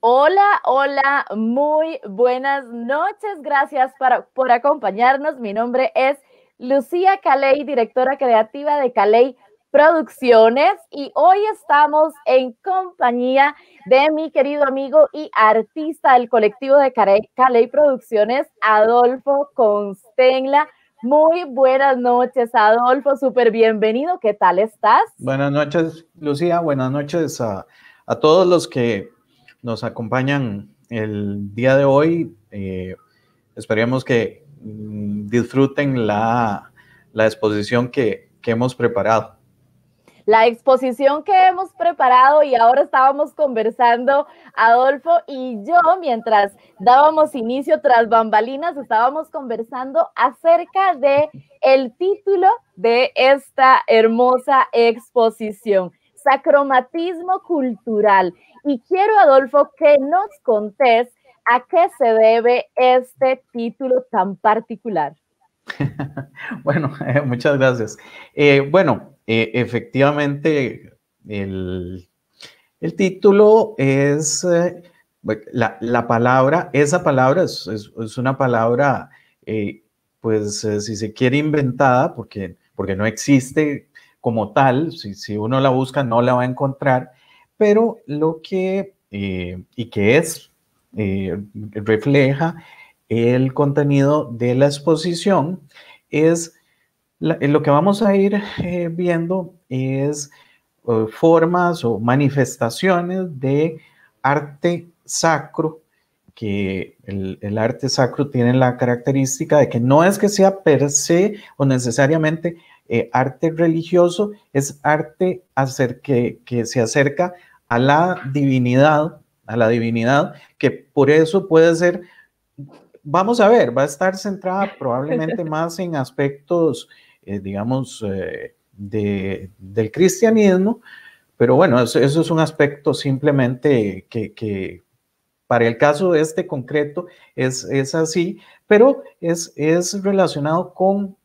Hola, hola, muy buenas noches. Gracias por acompañarnos. Mi nombre es Lucía Caley, directora creativa de Caley Producciones y hoy estamos en compañía de mi querido amigo y artista del colectivo de Caley Producciones, Adolfo Constengla. Muy buenas noches, Adolfo, súper bienvenido. ¿Qué tal estás? Buenas noches, Lucía. Buenas noches a, a todos los que nos acompañan el día de hoy. Eh, esperemos que mm, disfruten la, exposición que, que hemos preparado la exposición que hemos preparado y ahora estábamos conversando Adolfo y yo mientras dábamos inicio tras bambalinas estábamos conversando acerca de el título de esta hermosa exposición sacromatismo cultural y quiero, Adolfo, que nos contés a qué se debe este título tan particular. bueno, eh, muchas gracias. Eh, bueno, eh, efectivamente, el, título es la, palabra, esa palabra es, una palabra, pues si se quiere, inventada, porque, porque no existe como tal, si, si uno la busca no la va a encontrar, pero lo que, eh, y que es, eh, refleja el contenido de la exposición, es eh, lo que vamos a ir viendo es formas o manifestaciones de arte sacro, que el, arte sacro tiene la característica de que no es que sea per se o necesariamente eh, arte religioso, es arte hacer que, que se acerca a la divinidad, a la divinidad, que por eso puede ser, vamos a ver, va a estar centrada probablemente más en aspectos, eh, digamos, eh, de, del cristianismo, pero bueno, eso, es un aspecto simplemente que, que para el caso este concreto es, es así, pero es, es relacionado con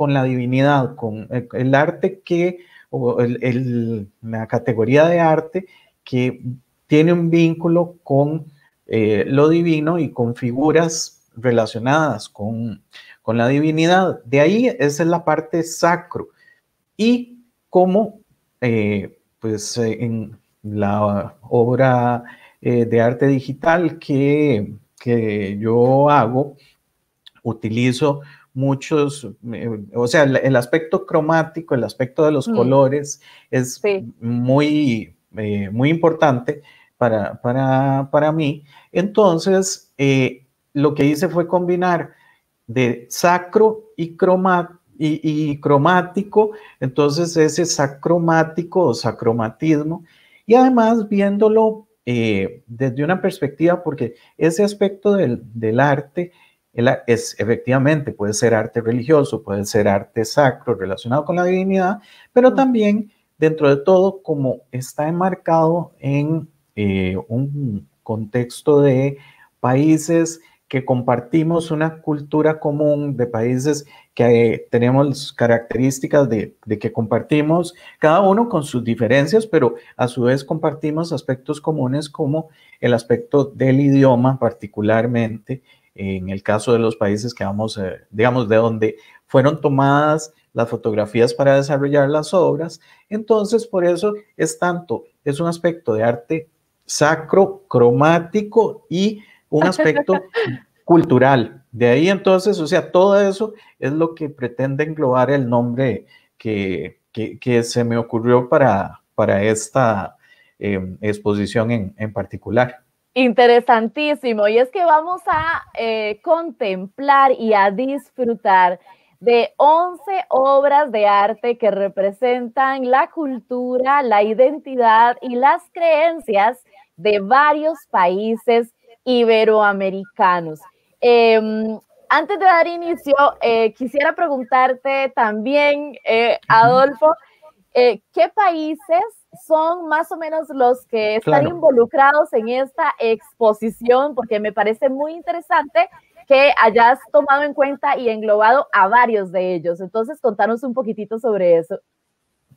con la divinidad, con el arte que, o la categoría de arte que tiene un vínculo con eh, lo divino y con figuras relacionadas con, la divinidad. De ahí esa es la parte sacro. Y como eh, pues en la obra eh, de arte digital que, que yo hago, utilizo muchos, eh, o sea, el, aspecto cromático, el aspecto de los colores es muy, eh, muy importante para, para, mí. Entonces, eh, lo que hice fue combinar de sacro y, croma, cromático, entonces ese sacromático o sacromatismo, y además viéndolo desde una perspectiva, porque ese aspecto del, del arte, es, efectivamente, puede ser arte religioso, puede ser arte sacro relacionado con la divinidad, pero también dentro de todo, como está enmarcado en eh, un contexto de países que compartimos una cultura común, de países que eh, tenemos características de, que compartimos, cada uno con sus diferencias, pero a su vez compartimos aspectos comunes como el aspecto del idioma particularmente en el caso de los países que vamos, eh, digamos, de donde fueron tomadas las fotografías para desarrollar las obras. Entonces, por eso es tanto, es un aspecto de arte sacro, cromático y un aspecto cultural. De ahí entonces, o sea, todo eso es lo que pretende englobar el nombre que, se me ocurrió para, para esta em, exposición en particular. Interesantísimo. Y es que vamos a eh, contemplar y a disfrutar de 11 obras de arte que representan la cultura, la identidad y las creencias de varios países iberoamericanos. Em, antes de dar inicio, eh, quisiera preguntarte también, eh, Adolfo, ¿qué países son más o menos los que están involucrados en esta exposición? Porque me parece muy interesante que hayas tomado en cuenta y englobado a varios de ellos. Entonces, contanos un poquitito sobre eso.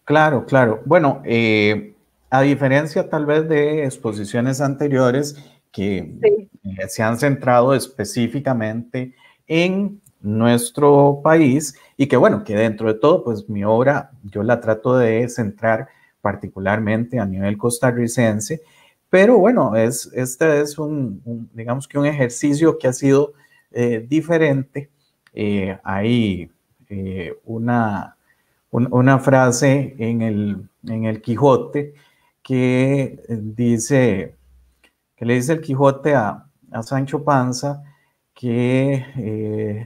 Claro, claro. Bueno, eh, a diferencia tal vez de exposiciones anteriores que eh, se han centrado específicamente en nuestro país y que bueno, que dentro de todo, pues mi obra yo la trato de centrar particularmente a nivel costarricense, pero bueno, es, este es un, digamos que un ejercicio que ha sido eh, diferente. Eh, hay eh, una, una frase en el, en el Quijote que dice, que le dice el Quijote a, Sancho Panza que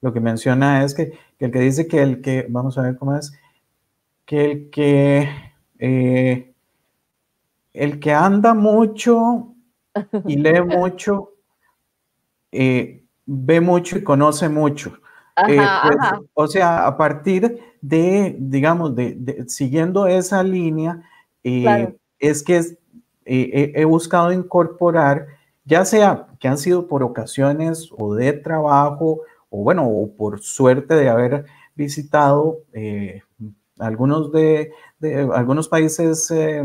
lo que menciona es que, el que dice que el que, vamos a ver cómo es, que el que eh, el que anda mucho y lee mucho, eh, ve mucho y conoce mucho. Eh, pues, o sea, a partir de, digamos, de, siguiendo esa línea, es que he buscado incorporar, ya sea que han sido por ocasiones o de trabajo, o bueno, o por suerte de haber visitado algunos, de, algunos países eh,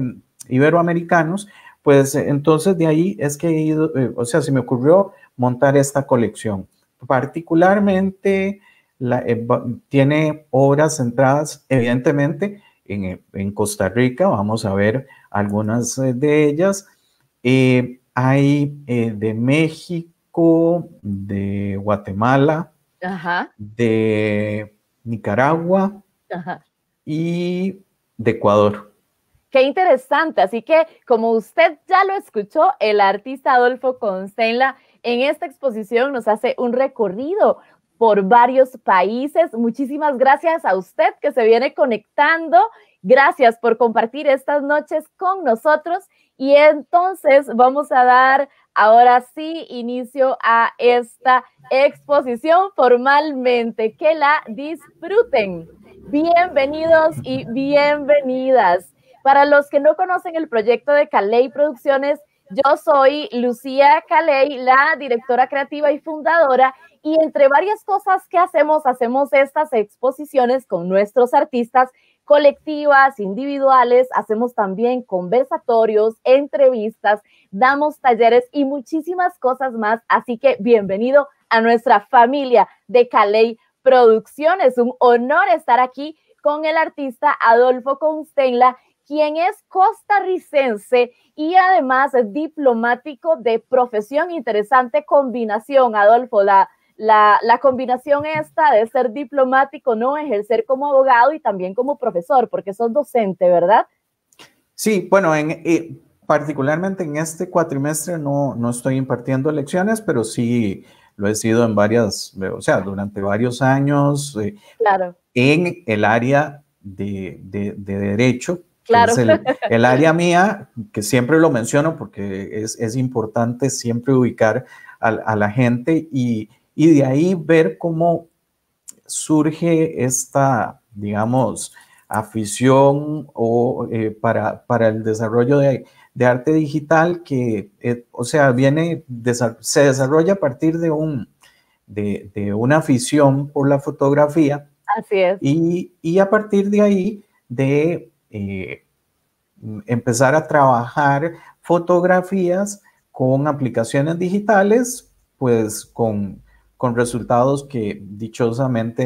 iberoamericanos, pues eh, entonces de ahí es que he ido, eh, o sea, se me ocurrió montar esta colección. Particularmente tiene obras centradas, evidentemente, en, Costa Rica, vamos a ver algunas de ellas. hay de México, de Guatemala, de Nicaragua, Ajá y de Ecuador. Qué interesante. Así que, como usted ya lo escuchó, el artista Adolfo Constenla en esta exposición nos hace un recorrido por varios países. Muchísimas gracias a usted que se viene conectando. Gracias por compartir estas noches con nosotros. Y entonces vamos a dar ahora sí inicio a esta exposición formalmente. Que la disfruten. Bienvenidos y bienvenidas. Para los que no conocen el proyecto de Caley Producciones, yo soy Lucía Caley, la directora creativa y fundadora, y entre varias cosas que hacemos, hacemos estas exposiciones con nuestros artistas colectivas, individuales, hacemos también conversatorios, entrevistas, damos talleres y muchísimas cosas más. Así que bienvenido a nuestra familia de Caley Producción. Es un honor estar aquí con el artista Adolfo Constenla, quien es costarricense y además es diplomático de profesión. Interesante combinación, Adolfo, la, la, la, combinación esta de ser diplomático, no ejercer como abogado y también como profesor, porque sos docente, ¿verdad? Sí, bueno, en, eh, particularmente en este cuatrimestre no, no estoy impartiendo lecciones, pero sí lo he sido en varias, eh, o sea, durante varios años eh, en el área de, derecho. Claro. el, área mía, que siempre lo menciono porque es, es importante siempre ubicar a, la gente y, de ahí ver cómo surge esta, digamos, afición o, eh, para, para el desarrollo de, de arte digital que, eh, o sea, viene, se desarrolla a partir de, un, de, una afición por la fotografía. Así es. Y, a partir de ahí, de eh, empezar a trabajar fotografías con aplicaciones digitales, pues con, con resultados que dichosamente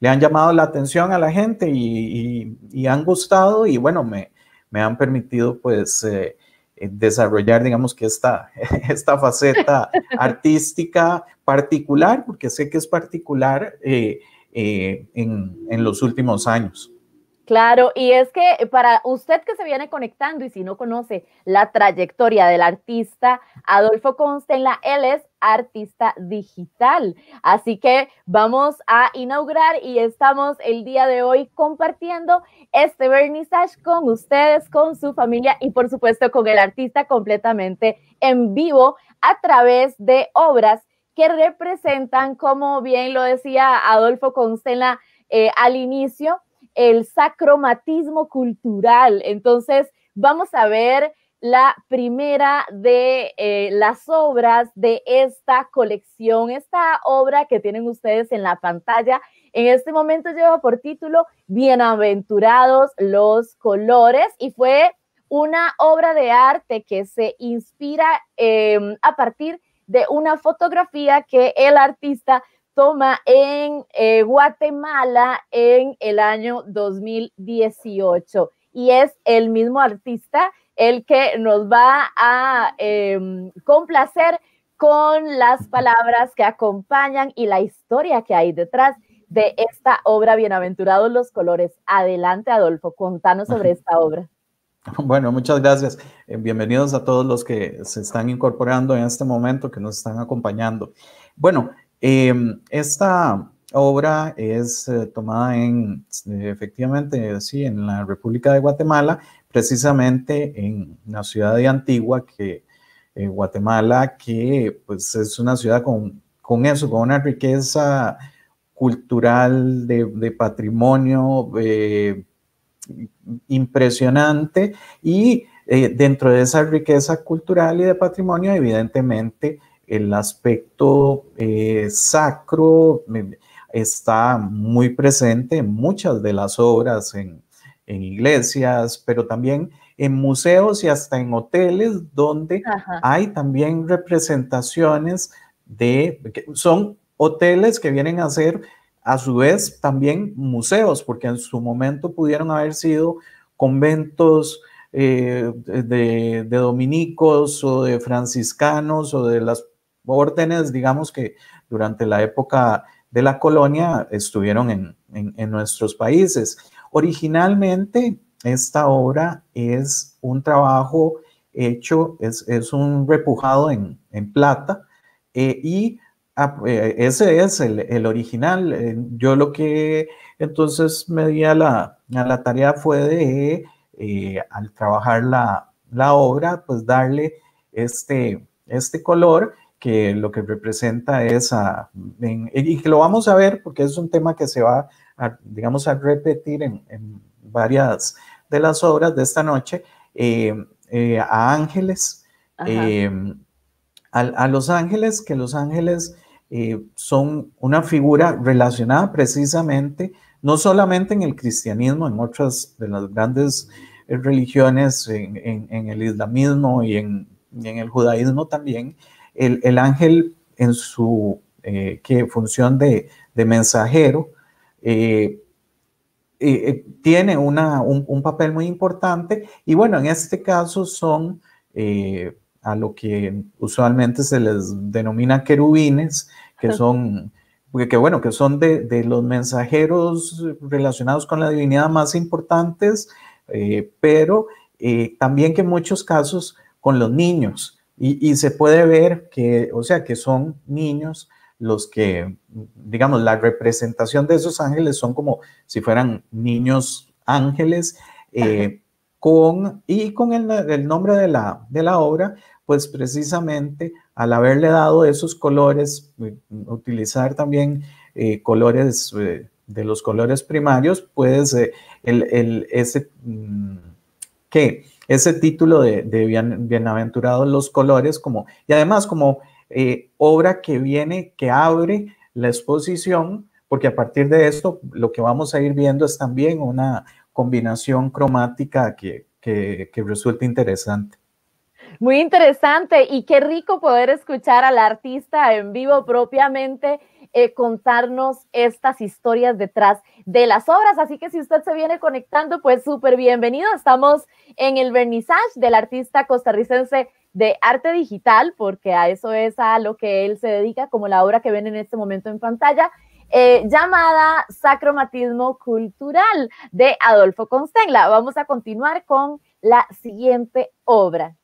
le han llamado la atención a la gente y han gustado y bueno, me, me han permitido pues eh, eh, desarrollar, digamos que esta, esta faceta artística particular, porque sé que es particular eh, en, en, los últimos años. Claro, y es que para usted que se viene conectando y si no conoce la trayectoria del artista Adolfo Constella, él es artista digital. Así que vamos a inaugurar y estamos el día de hoy compartiendo este vernissage con ustedes, con su familia y por supuesto con el artista completamente en vivo a través de obras que representan, como bien lo decía Adolfo Constella eh, al inicio, el sacromatismo cultural. Entonces, vamos a ver la primera de eh, las obras de esta colección, esta obra que tienen ustedes en la pantalla. En este momento lleva por título Bienaventurados los colores y fue una obra de arte que se inspira em, a partir de una fotografía que el artista toma en eh, Guatemala en el año 2018. Y es el mismo artista el que nos va a em, complacer con las palabras que acompañan y la historia que hay detrás de esta obra Bienaventurados los Colores. Adelante, Adolfo, contanos sobre esta obra. Bueno, muchas gracias. Eh, bienvenidos a todos los que se están incorporando en este momento, que nos están acompañando. Bueno, Em, esta obra es eh, tomada en, efectivamente, sí, en la República de Guatemala, precisamente en la ciudad de Antigua, que eh, Guatemala, que pues es una ciudad con, eso, con una riqueza cultural de patrimonio eh, impresionante y dentro de esa riqueza cultural y de patrimonio, evidentemente, el aspecto eh, sacro está muy presente en muchas de las obras, en, iglesias, pero también en museos y hasta en hoteles donde hay también representaciones de, son hoteles que vienen a ser a su vez también museos, porque en su momento pudieron haber sido conventos eh, de dominicos o de franciscanos o de las órdenes, digamos, que durante la época de la colonia estuvieron en, nuestros países. Originalmente, esta obra es un trabajo hecho, es, un repujado en, plata eh, y ah, eh, ese es el, original. Eh, yo lo que entonces me di a la, a la tarea fue de, al trabajar la, obra, pues darle este, este color que lo que representa es a, y que lo vamos a ver porque es un tema que se va, a, digamos, a repetir en, varias de las obras de esta noche, eh, eh, a ángeles, eh, a, los ángeles, que los ángeles son una figura relacionada precisamente, no solamente en el cristianismo, en otras de las grandes religiones, en, el islamismo y en el judaísmo también, el, ángel en su eh, función de, mensajero eh, eh, tiene una, un, papel muy importante y bueno, en este caso son a lo que usualmente se les denomina querubines, que son, que bueno, que son de, de los mensajeros relacionados con la divinidad más importantes, pero también que en muchos casos con los niños. Y, se puede ver que, o sea, que son niños los que, digamos, la representación de esos ángeles son como si fueran niños ángeles, eh, con, y con el, nombre de la, de la obra, pues precisamente al haberle dado esos colores, eh, utilizar también eh, colores de los colores primarios, pues el, el, ese, mm, que ese título de, Bienaventurados los colores, como, y además como eh, obra que viene, que abre la exposición, porque a partir de esto lo que vamos a ir viendo es también una combinación cromática que, que resulta interesante. Muy interesante y qué rico poder escuchar al artista en vivo propiamente eh, contarnos estas historias detrás de las obras. Así que si usted se viene conectando, pues súper bienvenido. Estamos en el vernizaje del artista costarricense de arte digital, porque a eso es a lo que él se dedica, como la obra que ven en este momento en pantalla, eh, llamada Sacromatismo Cultural de Adolfo Constengla. Vamos a continuar con la siguiente obra.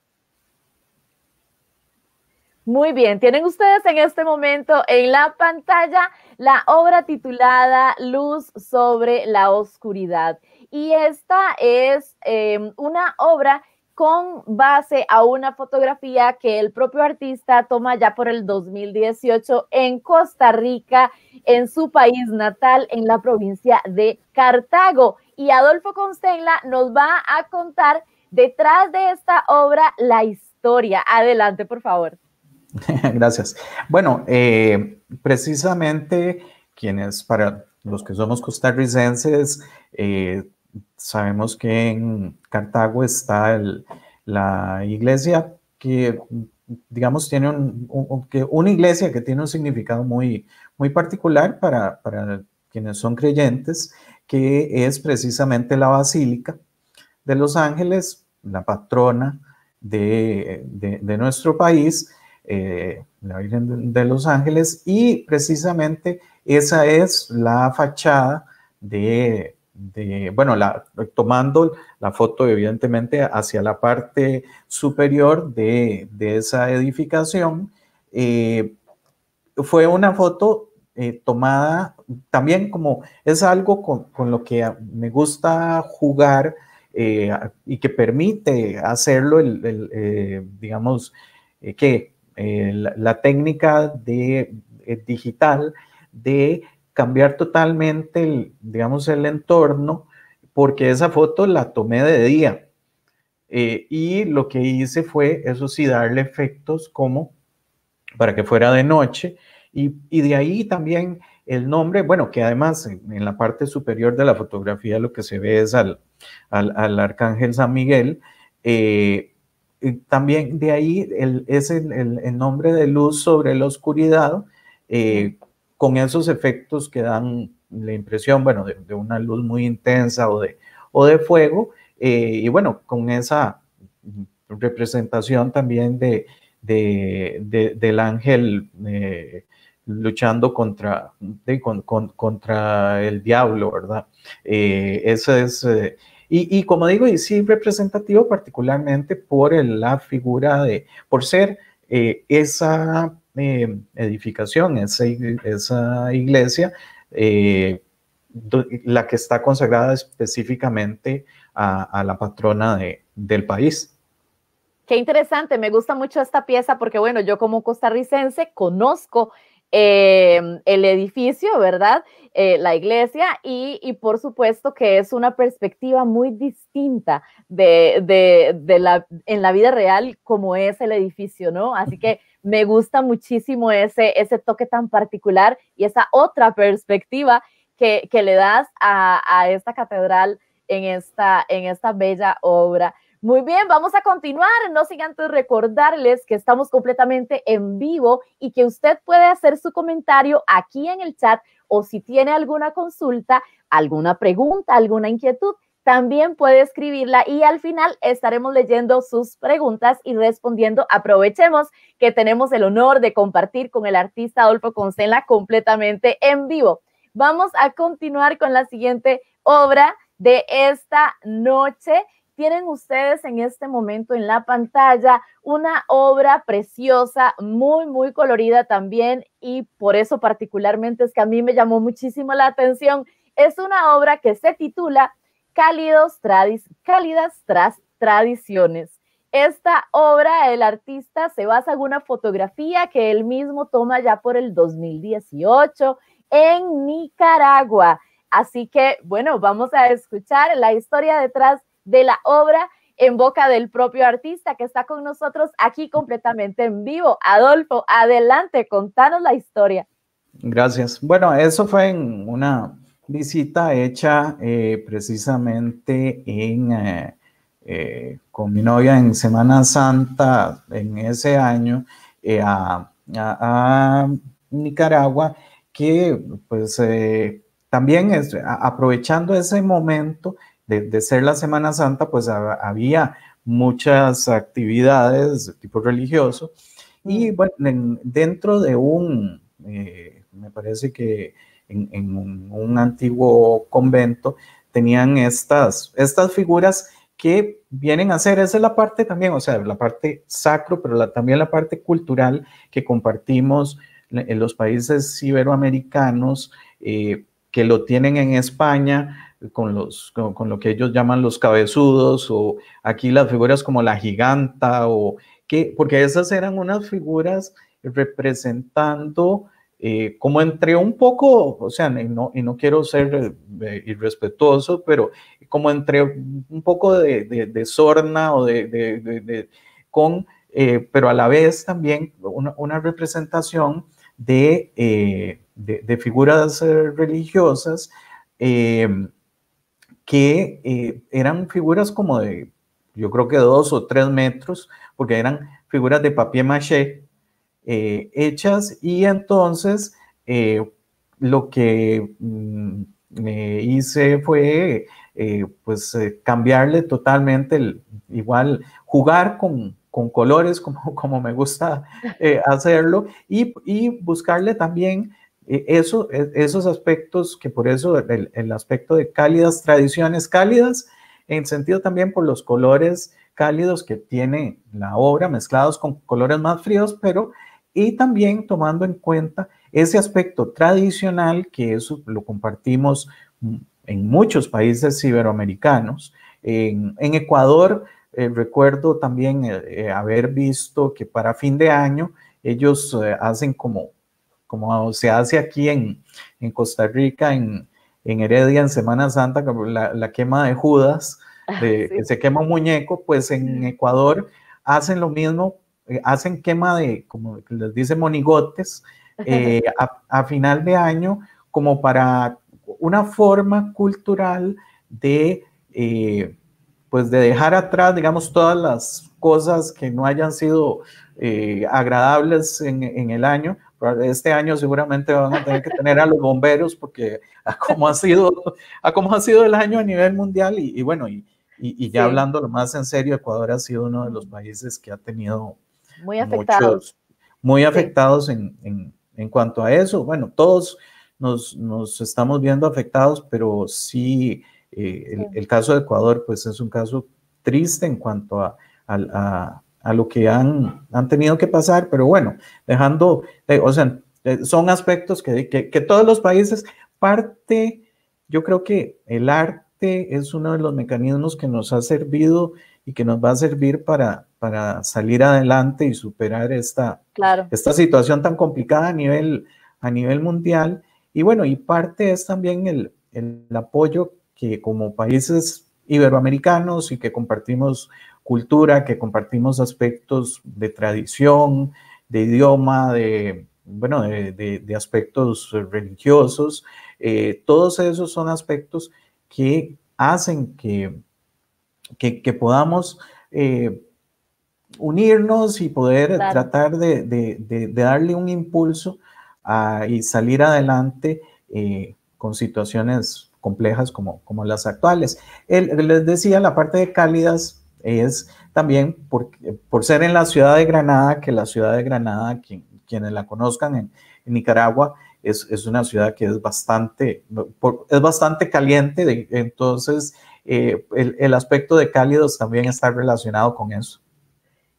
Muy bien, tienen ustedes en este momento en la pantalla la obra titulada Luz sobre la Oscuridad. Y esta es em, una obra con base a una fotografía que el propio artista toma ya por el 2018 en Costa Rica, en su país natal, en la provincia de Cartago. Y Adolfo Constenla nos va a contar detrás de esta obra la historia. Adelante, por favor. Gracias. Bueno, eh, precisamente quienes, para los que somos costarricenses, eh, sabemos que en Cartago está la iglesia que, digamos, tiene un, una iglesia que tiene un significado muy, muy particular para, quienes son creyentes, que es precisamente la Basílica de los Ángeles, la patrona de nuestro país eh, la Virgen de los Ángeles, y precisamente esa es la fachada de, bueno, la, tomando la foto evidentemente hacia la parte superior de, esa edificación, eh, fue una foto eh, tomada también como es algo con, lo que me gusta jugar y que permite hacerlo, el digamos, que eh, la, técnica de, eh, digital de cambiar totalmente, el, digamos, el entorno, porque esa foto la tomé de día. Eh, y lo que hice fue, eso sí, darle efectos como para que fuera de noche. Y, de ahí también el nombre, bueno, que además en, la parte superior de la fotografía lo que se ve es al, al, Arcángel San Miguel también de ahí es el, nombre de luz sobre la oscuridad, eh, con esos efectos que dan la impresión, bueno, de, una luz muy intensa o de, o de fuego, eh, y bueno, con esa representación también de, de, del ángel eh, luchando contra, contra el diablo, ¿verdad? ese es y, como digo, y sí representativo particularmente por la figura de, por ser eh, esa eh, edificación, esa, iglesia, eh, la que está consagrada específicamente a, la patrona de, del país. Qué interesante, me gusta mucho esta pieza porque bueno, yo como costarricense conozco Em, el edificio, ¿verdad? Eh, la iglesia y, y, por supuesto que es una perspectiva muy distinta de, de, de, la, en la vida real como es el edificio, ¿no? Así que me gusta muchísimo ese, ese toque tan particular y esa otra perspectiva que, que le das a, a esta catedral en esta, en esta bella obra. Muy bien, vamos a continuar. No sigan, antes recordarles que estamos completamente en vivo y que usted puede hacer su comentario aquí en el chat o si tiene alguna consulta, alguna pregunta, alguna inquietud, también puede escribirla y al final estaremos leyendo sus preguntas y respondiendo. Aprovechemos que tenemos el honor de compartir con el artista Adolfo Concela completamente en vivo. Vamos a continuar con la siguiente obra de esta noche tienen ustedes en este momento en la pantalla una obra preciosa, muy, muy colorida también y por eso particularmente es que a mí me llamó muchísimo la atención. Es una obra que se titula Cálidos Cálidas tras Tradiciones. Esta obra el artista se basa en una fotografía que él mismo toma ya por el 2018 en Nicaragua. Así que, bueno, vamos a escuchar la historia detrás de la obra en boca del propio artista que está con nosotros aquí completamente en vivo. Adolfo, adelante, contanos la historia. Gracias. Bueno, eso fue en una visita hecha eh, precisamente en, eh, eh, con mi novia en Semana Santa, en ese año, a, Nicaragua, que pues también aprovechando ese momento, de, ser la Semana Santa, pues había muchas actividades de tipo religioso. Y mm. bueno, dentro de un, eh, me parece que en, un, antiguo convento tenían estas, estas figuras que vienen a ser, esa es la parte también, o sea, la parte sacro, pero también la parte cultural que compartimos en los países iberoamericanos, eh, que lo tienen en España, con, los, con, lo que ellos llaman los cabezudos o aquí las figuras como la giganta o que, porque esas eran unas figuras representando eh, como entre un poco, o sea, y no, y no quiero ser eh, irrespetuoso, pero como entre un poco de, de, sorna o de, de con, eh, pero a la vez también una, una representación de, figuras religiosas que eh, eran figuras como de, yo creo que dos o tres metros, porque eran figuras de papier maché eh, hechas y entonces eh, lo que mm, hice fue pues cambiarle totalmente, igual jugar con, colores como, como me gusta hacerlo y buscarle también eso, e, esos aspectos, que por eso el, aspecto de cálidas, tradiciones cálidas, en sentido también por los colores cálidos que tiene la obra, mezclados con colores más fríos, pero y también tomando en cuenta ese aspecto tradicional, que eso lo compartimos en muchos países iberoamericanos. En, Ecuador, eh, recuerdo también eh, eh, haber visto que para fin de año ellos hacen como como se hace aquí en, Costa Rica, en, Heredia, en Semana Santa, la, quema de Judas, ah, que se quema un muñeco, pues en Ecuador hacen lo mismo, eh, hacen quema de, como les dice, monigotes eh, a, final de año como para una forma cultural de, eh, pues de dejar atrás, digamos, todas las cosas que no hayan sido agradables en el año este año seguramente van a tener que tener a los bomberos porque a cómo ha sido, a cómo ha sido el año a nivel mundial y, bueno, y, ya hablando lo más en serio, Ecuador ha sido uno de los países que ha tenido muy afectados, muy afectados en, en, en, cuanto a eso. Bueno, todos nos, nos estamos viendo afectados, pero sí, eh, el, caso de Ecuador pues es un caso triste en cuanto a a lo que han, han tenido que pasar, pero bueno, dejando, eh, o sea, eh, son aspectos que, todos los países, parte, yo creo que el arte es uno de los mecanismos que nos ha servido y que nos va a servir para, para salir adelante y superar esta, esta situación tan complicada a nivel, a nivel mundial. Y bueno, y parte es también el, el apoyo que como países iberoamericanos y que compartimos cultura, que compartimos aspectos de tradición, de idioma, de, bueno, de, aspectos religiosos. Eh, todos esos son aspectos que hacen que, que, podamos eh, unirnos y poder tratar de, darle un impulso y salir adelante eh, con situaciones complejas como, como las actuales. les decía, la parte de cálidas es también por, ser en la ciudad de Granada, que la ciudad de Granada, quienes la conozcan en, Nicaragua, es, una ciudad que es bastante, es bastante caliente, entonces eh, el, aspecto de cálidos también está relacionado con eso.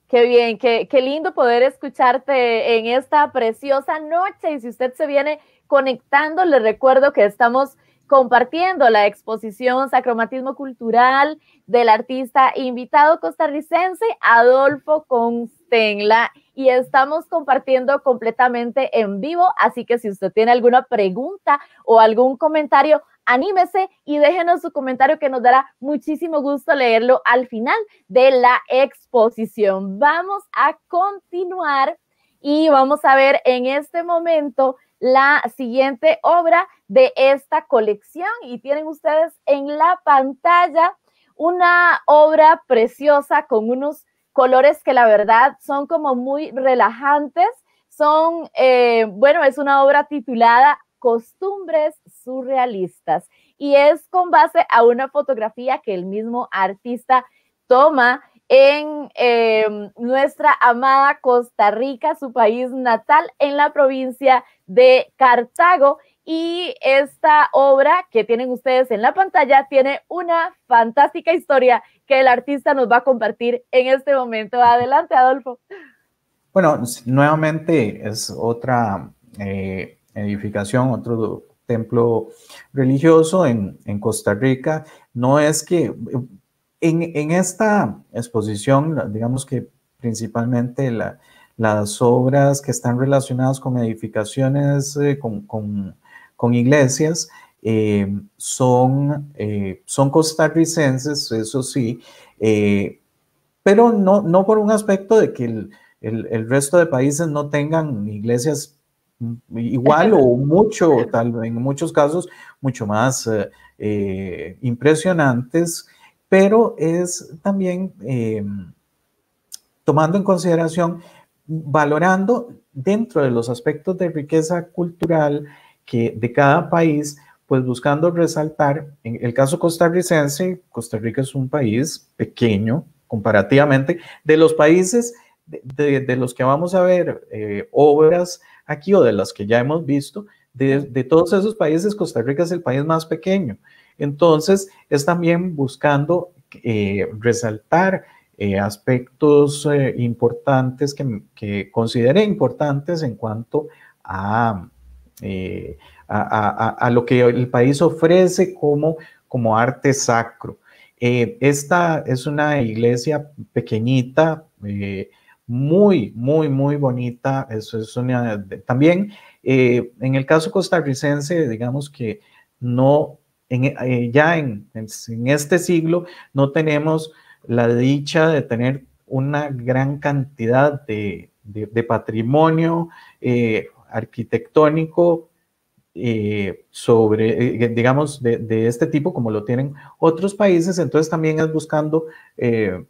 Qué bien, qué, qué lindo poder escucharte en esta preciosa noche. Y si usted se viene conectando, le recuerdo que estamos compartiendo la exposición Sacromatismo Cultural del artista invitado costarricense Adolfo Constenla y estamos compartiendo completamente en vivo, así que si usted tiene alguna pregunta o algún comentario, anímese y déjenos su comentario que nos dará muchísimo gusto leerlo al final de la exposición. Vamos a continuar y vamos a ver en este momento la siguiente obra de esta colección y tienen ustedes en la pantalla una obra preciosa con unos colores que la verdad son como muy relajantes. Son, eh, bueno, es una obra titulada Costumbres Surrealistas y es con base a una fotografía que el mismo artista toma en eh, nuestra amada Costa Rica, su país natal, en la provincia de Cartago. Y esta obra que tienen ustedes en la pantalla tiene una fantástica historia que el artista nos va a compartir en este momento. Adelante, Adolfo. Bueno, nuevamente es otra eh, edificación, otro templo religioso en, Costa Rica. No es que en, esta exposición, digamos que principalmente las obras que están relacionadas con edificaciones, eh, con, con Iglesias, eh, son, eh, son costarricenses, eso sí, eh, pero no, no por un aspecto de que el, el resto de países no tengan iglesias mm, igual o mucho, tal en muchos casos, mucho más impresionantes, pero es también em, tomando en consideración, valorando dentro de los aspectos de riqueza cultural, que de cada país, pues buscando resaltar, en el caso costarricense, Costa Rica es un país pequeño comparativamente, de los países de, los que vamos a ver eh, obras aquí o de las que ya hemos visto, de, todos esos países, Costa Rica es el país más pequeño. Entonces, es también buscando eh, resaltar eh, aspectos importantes que, que, considere importantes en cuanto a, eh, a, lo que el país ofrece como, como arte sacro. Eh, esta es una iglesia pequeñita, eh, muy, muy, muy bonita. Eso es también en el caso costarricense, digamos que no, ya en, en este siglo no tenemos la dicha de tener una gran cantidad de, patrimonio arquitectónico eh, sobre, eh, digamos, de, este tipo, como lo tienen otros países, entonces también es buscando, eh,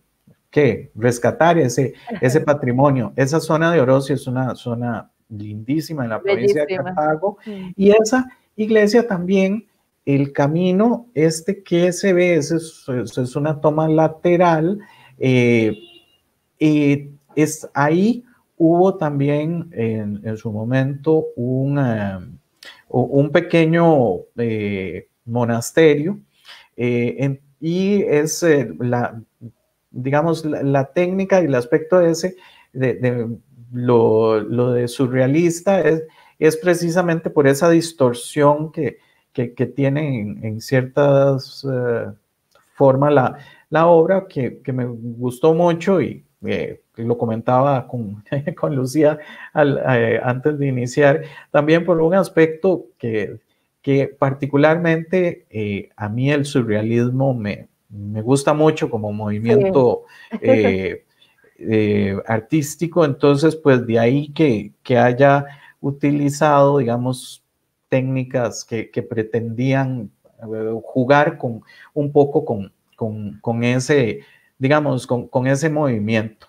Rescatar ese, ese patrimonio. Esa zona de Orocio es una zona lindísima en la provincia de Cartago, mm. y esa iglesia también, el camino este que se ve, es, es una toma lateral, y es ahí hubo también en, su momento un, eh, un pequeño eh, monasterio eh, y es la, digamos, la, técnica y el aspecto ese de, lo, de surrealista es, es precisamente por esa distorsión que, que, tiene en, ciertas formas la, obra que, me gustó mucho y lo comentaba con, con Lucía eh, antes de iniciar, también por un aspecto que, que particularmente eh, a mí el surrealismo me, gusta mucho como movimiento eh, artístico, entonces pues de ahí que, haya utilizado, digamos, técnicas que, que pretendían jugar con un poco con, con, ese digamos, con, ese movimiento.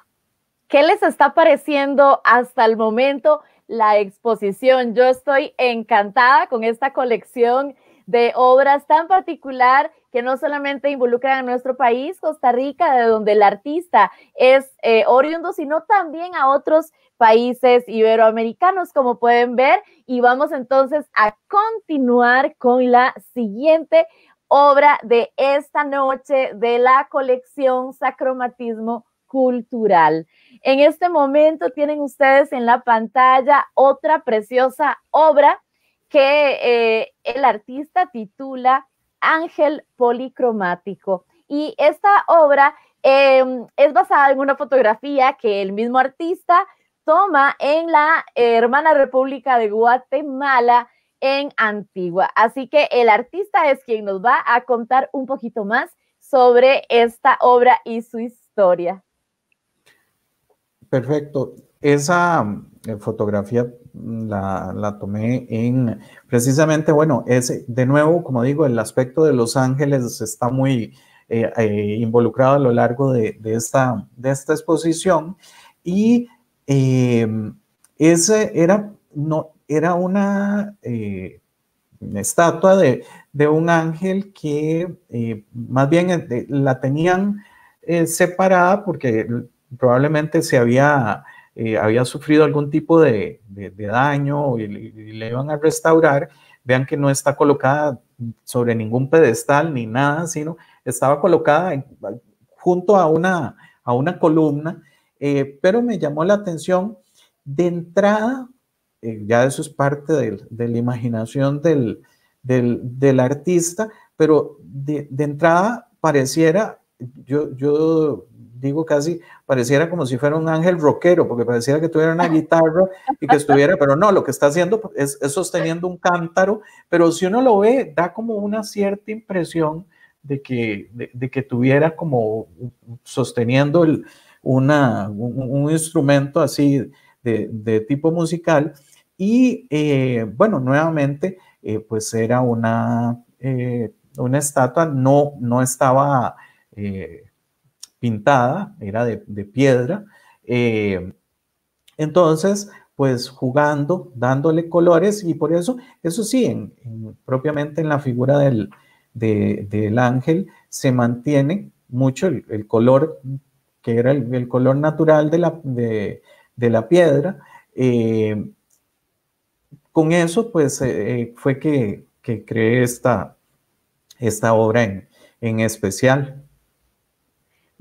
¿Qué les está pareciendo hasta el momento la exposición? Yo estoy encantada con esta colección de obras tan particular que no solamente involucran a nuestro país, Costa Rica, de donde el artista es eh, oriundo, sino también a otros países iberoamericanos, como pueden ver. Y vamos entonces a continuar con la siguiente obra de esta noche de la colección Sacromatismo cultural. En este momento tienen ustedes en la pantalla otra preciosa obra que eh, el artista titula Ángel Policromático. Y esta obra em, es basada en una fotografía que el mismo artista toma en la hermana República de Guatemala en Antigua. Así que el artista es quien nos va a contar un poquito más sobre esta obra y su historia. Perfecto. Esa eh, fotografía mm, la, tomé en, precisamente, bueno, ese, de nuevo, como digo, el aspecto de Los Ángeles está muy eh, eh, involucrado a lo largo de, esta, de esta exposición y em, ese era, no, era una estatua de, de, un ángel que más bien la tenían separada porque probablemente se había, eh, había sufrido algún tipo de, daño y le, iban a restaurar, vean que no está colocada sobre ningún pedestal ni nada, sino estaba colocada junto a una, a una columna, eh, pero me llamó la atención de entrada, eh, ya eso es parte de la imaginación del, del, artista, pero de, de, entrada pareciera, yo, yo digo casi, pareciera como si fuera un ángel rockero, porque pareciera que tuviera una guitarra y que estuviera, pero no, lo que está haciendo es, sosteniendo un cántaro, pero si uno lo ve, da como una cierta impresión de que, de, que tuviera como sosteniendo el, un, instrumento así de, tipo musical. Y eh, bueno, nuevamente, eh, pues era una, eh, una estatua, no, no estaba... Eh, pintada, era de, piedra. Eh, entonces, pues jugando, dándole colores y por eso, eso sí, propiamente en la figura del, del, ángel se mantiene mucho el, color que era el, color natural de la, de, la piedra. Eh, con eso, pues, eh, fue que, que, creé esta, esta obra en, en especial.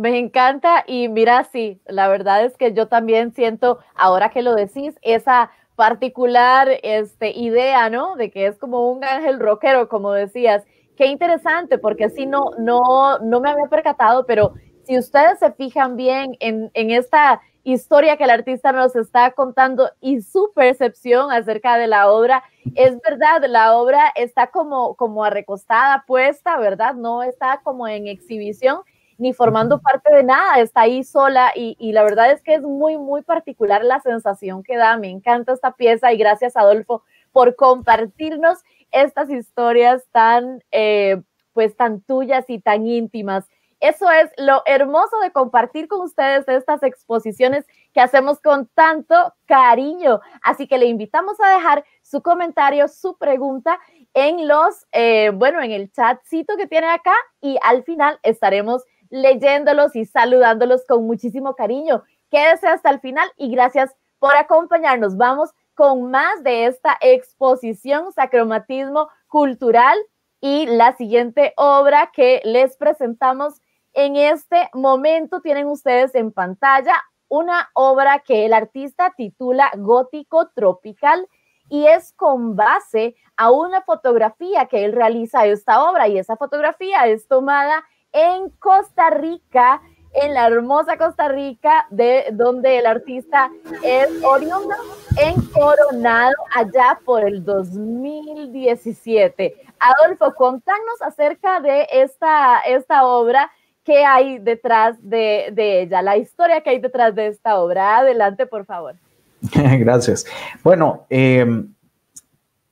Me encanta y mira, sí, la verdad es que yo también siento, ahora que lo decís, esa particular este, idea, ¿no? De que es como un ángel rockero, como decías. Qué interesante, porque así no, no, no me había percatado, pero si ustedes se fijan bien en, esta historia que el artista nos está contando y su percepción acerca de la obra, es verdad, la obra está como, como recostada, puesta, ¿verdad? No está como en exhibición, ni formando parte de nada, está ahí sola y, la verdad es que es muy, muy particular la sensación que da. Me encanta esta pieza y gracias Adolfo por compartirnos estas historias tan, eh, pues tan tuyas y tan íntimas. Eso es lo hermoso de compartir con ustedes estas exposiciones que hacemos con tanto cariño. Así que le invitamos a dejar su comentario, su pregunta en los, eh, bueno, en el chatcito que tiene acá y al final estaremos leyéndolos y saludándolos con muchísimo cariño. Quédese hasta el final y gracias por acompañarnos. Vamos con más de esta exposición Sacromatismo Cultural y la siguiente obra que les presentamos en este momento tienen ustedes en pantalla una obra que el artista titula Gótico Tropical y es con base a una fotografía que él realiza de esta obra y esa fotografía es tomada en Costa Rica, en la hermosa Costa Rica, de donde el artista es oriundo, en Coronado, allá por el 2017. Adolfo, contanos acerca de esta, esta obra, qué hay detrás de, ella, la historia que hay detrás de esta obra. Adelante, por favor. Gracias. Bueno, eh,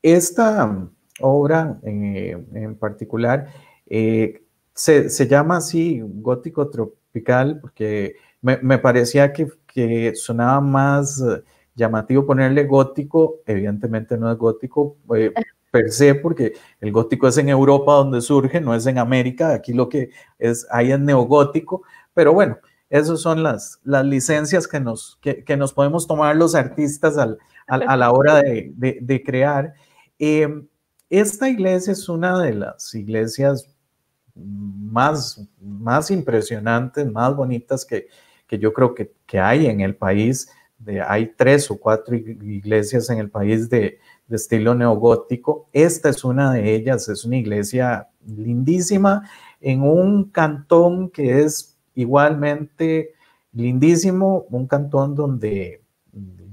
esta obra eh, en, particular eh, se, llama así gótico tropical porque me, parecía que, sonaba más eh, llamativo ponerle gótico, evidentemente no es gótico eh, per se, porque el gótico es en Europa donde surge, no es en América, aquí lo que es, hay es neogótico, pero bueno, esas son las, las licencias que nos, que, nos podemos tomar los artistas a la hora de, crear. Em, esta iglesia es una de las iglesias más, más impresionantes, más bonitas que, yo creo que, hay en el país. De, hay tres o cuatro iglesias en el país de, estilo neogótico. Esta es una de ellas, es una iglesia lindísima en un cantón que es igualmente lindísimo, un cantón donde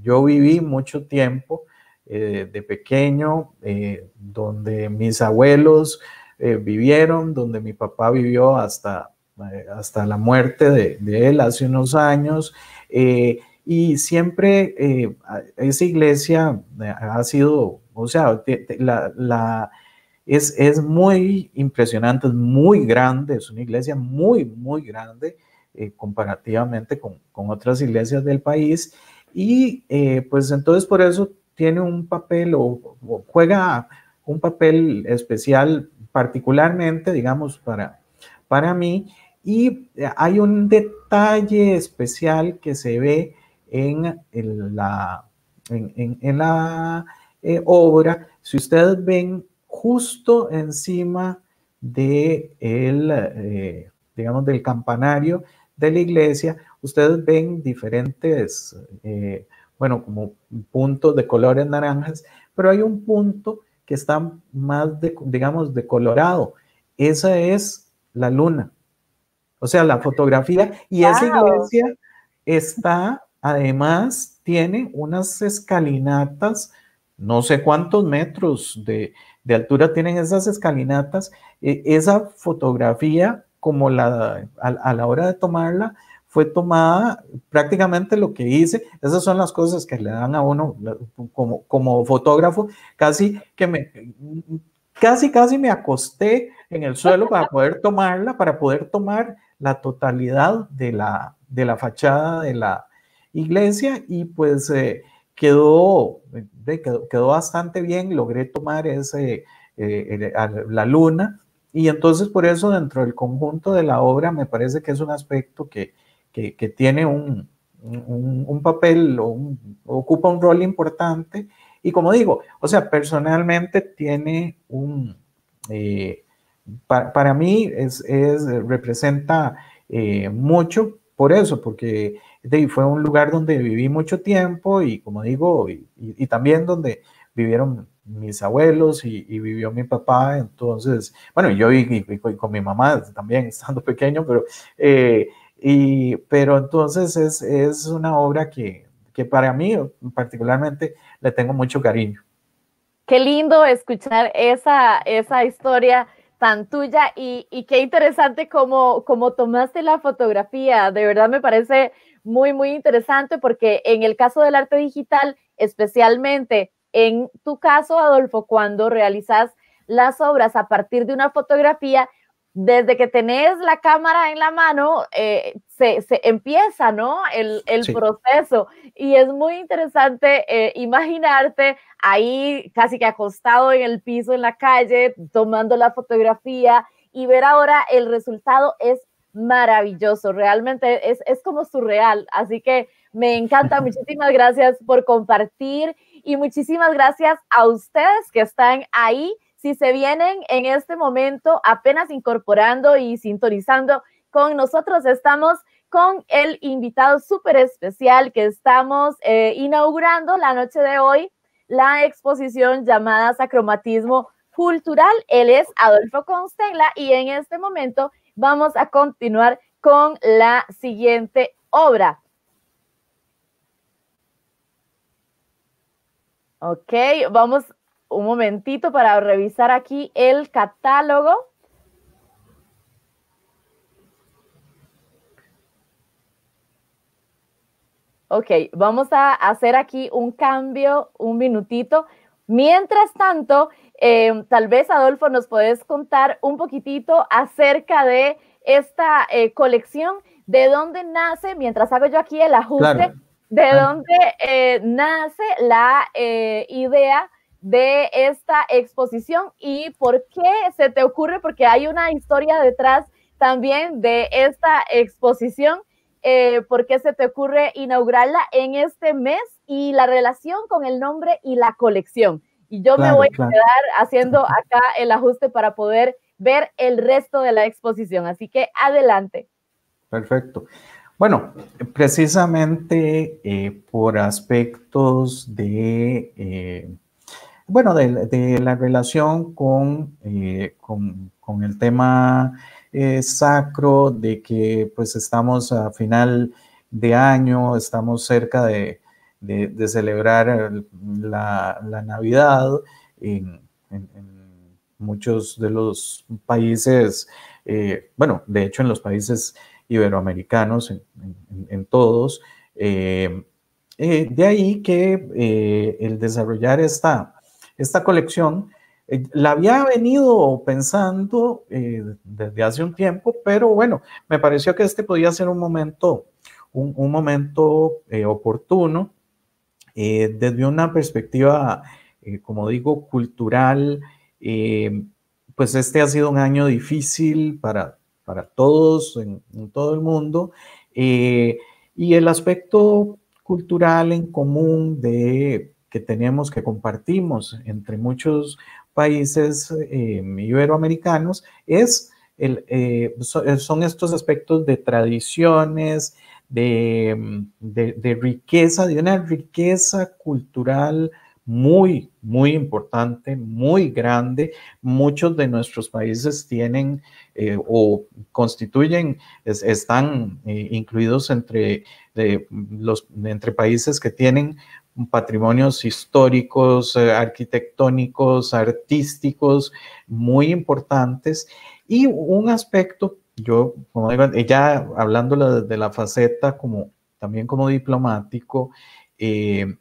yo viví mucho tiempo eh, de pequeño, eh, donde mis abuelos eh, vivieron, donde mi papá vivió hasta, eh, hasta la muerte de, él hace unos años. Eh, y siempre esa iglesia ha sido, o sea, la, es, es, muy impresionante, es muy grande, es una iglesia muy, muy grande comparativamente con, otras iglesias del país. Y pues entonces por eso tiene un papel o juega un papel especial particularmente, digamos, para, para mí. Y eh, hay un detalle especial que se ve en, la, en, la eh, obra. Si ustedes ven justo encima de el, eh, digamos, del campanario de la iglesia, ustedes ven diferentes, bueno, como puntos de colores naranjas, pero hay un punto que está más, de, digamos, de colorado. Esa es la luna. O sea, la fotografía. Y esa iglesia está, además, tiene unas escalinatas, no sé cuántos metros de, de altura tienen esas escalinatas. E, esa fotografía, como la, a la hora de tomarla, fue tomada prácticamente lo que hice. Esas son las cosas que le dan a uno como, como fotógrafo. Casi que me, casi, casi me acosté en el suelo para poder tomarla, para poder tomar la totalidad de la, de la fachada de la iglesia y pues eh, quedó, quedó, bastante bien, logré tomar ese, eh, la luna y entonces por eso dentro del conjunto de la obra me parece que es un aspecto que, que, tiene un, un, papel o ocupa un rol importante. Y como digo, o sea, personalmente tiene un, eh, para, mí es, es representa eh, mucho por eso, porque de, fue un lugar donde viví mucho tiempo y como digo, y, también donde vivieron mis abuelos y, vivió mi papá, entonces, bueno, yo y, con mi mamá también estando pequeño, pero eh, y, pero entonces es, una obra que, para mí particularmente le tengo mucho cariño. Qué lindo escuchar esa, esa historia tan tuya y, y qué interesante como, como tomaste la fotografía. De verdad me parece muy, muy interesante porque en el caso del arte digital, especialmente en tu caso, Adolfo, cuando realizas las obras a partir de una fotografía, desde que tenés la cámara en la mano, eh, se, se, empieza, ¿no? El, proceso. Y es muy interesante eh, imaginarte ahí casi que acostado en el piso, en la calle, tomando la fotografía y ver ahora el resultado es maravilloso, realmente es, es como surreal. Así que me encanta, muchísimas gracias por compartir y muchísimas gracias a ustedes que están ahí si se vienen en este momento apenas incorporando y sintonizando con nosotros, estamos con el invitado súper especial que estamos eh, inaugurando la noche de hoy, la exposición llamada Sacromatismo Cultural. Él es Adolfo Constela y en este momento vamos a continuar con la siguiente obra. Ok, vamos un momentito para revisar aquí el catálogo. Ok, vamos a hacer aquí un cambio, un minutito. Mientras tanto, eh, tal vez Adolfo nos puedes contar un poquitito acerca de esta eh, colección, de dónde nace, mientras hago yo aquí el ajuste, de dónde eh, nace la idea de esta exposición y por qué se te ocurre, porque hay una historia detrás también de esta exposición, eh, por qué se te ocurre inaugurarla en este mes y la relación con el nombre y la colección. Y yo me voy a quedar haciendo acá el ajuste para poder ver el resto de la exposición. Así que adelante. Perfecto. Bueno, precisamente eh, por aspectos de... Eh, bueno, de, la relación con, eh, con, el tema eh, sacro, de que pues estamos a final de año, estamos cerca de, de, celebrar la, Navidad en, en, muchos de los países, eh, bueno, de hecho en los países iberoamericanos, en, todos. de ahí que el desarrollar esta, esta colección. Eh, la había venido pensando desde eh, hace un tiempo, pero bueno, me pareció que este podía ser un momento, un, un momento eh, oportuno desde una perspectiva, como digo, cultural. pues este ha sido un año difícil para, para todos, en, todo el mundo. y el aspecto cultural en común de tenemos, que compartimos entre muchos países em, iberoamericanos, es el, eh, eh, son estos aspectos de tradiciones, em, de, de, riqueza, de una riqueza cultural muy, muy importante, muy grande. Muchos de nuestros países tienen eh, o constituyen, están incluidos entre, los, entre países que tienen patrimonios históricos, eh, arquitectónicos, artísticos muy importantes. Y un aspecto, yo, como eh, ya hablando de la faceta como también como diplomático, eh,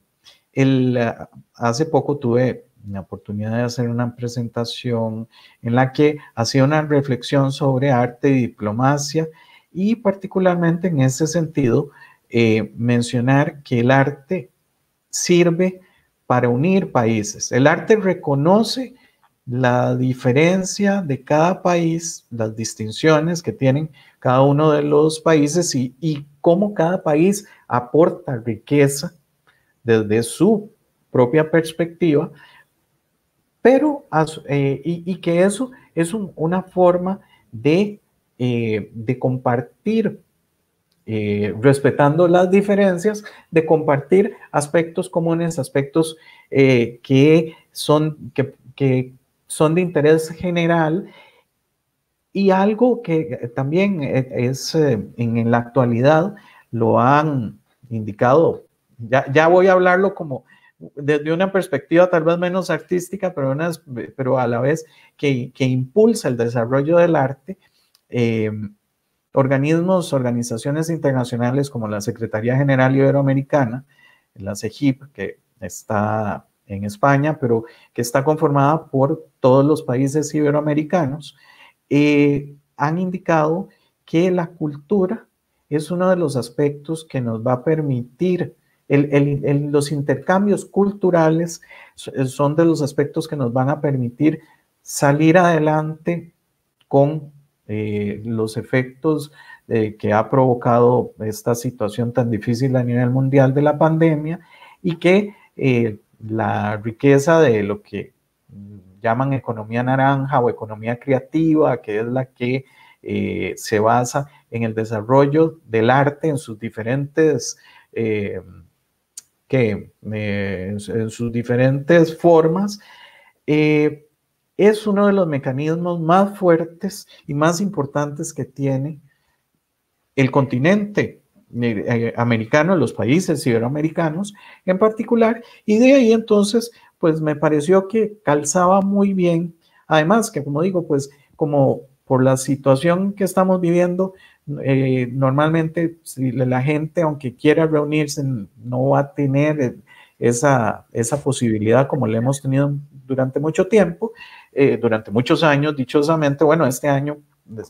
hace poco tuve la oportunidad de hacer una presentación en la que hacía una reflexión sobre arte y diplomacia y particularmente en ese sentido mencionar que el arte sirve para unir países. El arte reconoce la diferencia de cada país, las distinciones que tienen cada uno de los países y, cómo cada país aporta riqueza desde su propia perspectiva, pero eh, y, que eso es una forma de, eh, de compartir eh, respetando las diferencias, de compartir aspectos comunes, aspectos eh, que, son, que, son de interés general y algo que también es eh, en, la actualidad lo han indicado, ya, voy a hablarlo como desde una perspectiva tal vez menos artística, pero, a la vez que, impulsa el desarrollo del arte, organismos, organizaciones internacionales como la Secretaría General Iberoamericana, la CEGIP, que está en España, pero que está conformada por todos los países iberoamericanos, eh, han indicado que la cultura es uno de los aspectos que nos va a permitir, los intercambios culturales son de los aspectos que nos van a permitir salir adelante con eh, los efectos eh, que ha provocado esta situación tan difícil a nivel mundial de la pandemia y que eh, la riqueza de lo que llaman economía naranja o economía creativa, que es la que se basa en el desarrollo del arte en sus diferentes que en sus diferentes formas, es uno de los mecanismos más fuertes y más importantes que tiene el continente eh, eh, americano, los países iberoamericanos en particular, y de ahí entonces, pues me pareció que calzaba muy bien, además que como digo, pues como por la situación que estamos viviendo, eh, normalmente si la gente, aunque quiera reunirse, no va a tener esa, esa posibilidad como la hemos tenido durante mucho tiempo. Eh, durante muchos años, dichosamente, bueno, este año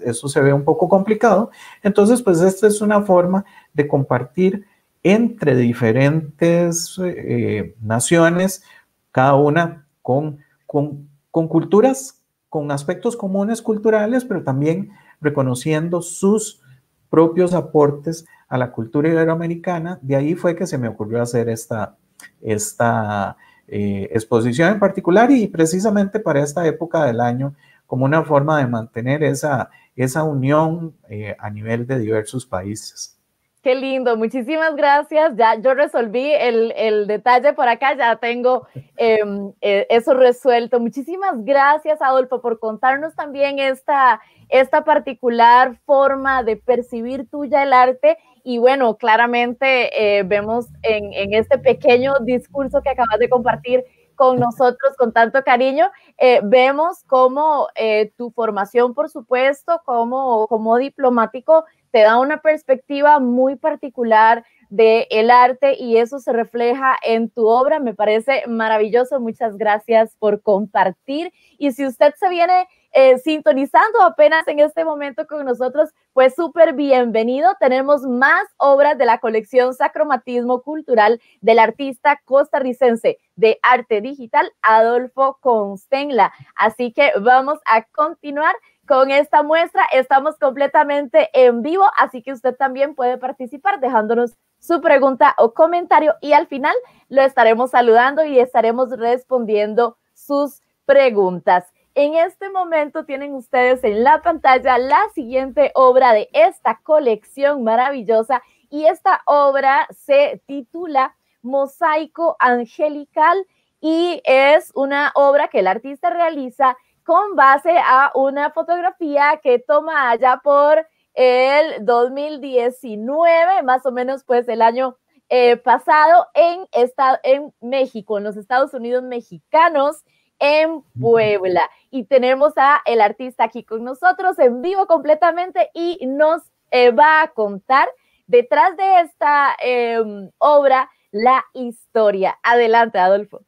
eso se ve un poco complicado. Entonces, pues esta es una forma de compartir entre diferentes eh, naciones, cada una con, con, con culturas, con aspectos comunes culturales, pero también reconociendo sus propios aportes a la cultura iberoamericana. De ahí fue que se me ocurrió hacer esta, esta eh, exposición en particular y precisamente para esta época del año como una forma de mantener esa, esa unión eh, a nivel de diversos países. Qué lindo, muchísimas gracias. Ya yo resolví el, el detalle por acá, ya tengo em, e, eso resuelto. Muchísimas gracias, Adolfo, por contarnos también esta, esta particular forma de percibir tuya el arte y bueno, claramente eh, vemos en, este pequeño discurso que acabas de compartir con nosotros con tanto cariño, eh, vemos cómo eh, tu formación, por supuesto, como, como diplomático, te da una perspectiva muy particular del el arte y eso se refleja en tu obra. Me parece maravilloso. Muchas gracias por compartir. Y si usted se viene eh, sintonizando apenas en este momento con nosotros, pues súper bienvenido. Tenemos más obras de la colección Sacromatismo Cultural del artista costarricense de arte digital Adolfo Constenla. Así que vamos a continuar con esta muestra. Estamos completamente en vivo, así que usted también puede participar dejándonos su pregunta o comentario y al final lo estaremos saludando y estaremos respondiendo sus preguntas. En este momento tienen ustedes en la pantalla la siguiente obra de esta colección maravillosa y esta obra se titula Mosaico Angelical y es una obra que el artista realiza con base a una fotografía que toma allá por el 2019, más o menos pues el año eh, pasado en, esta, en México, en los Estados Unidos mexicanos en Puebla y tenemos a el artista aquí con nosotros en vivo completamente y nos eh, va a contar detrás de esta em, obra la historia. Adelante, Adolfo.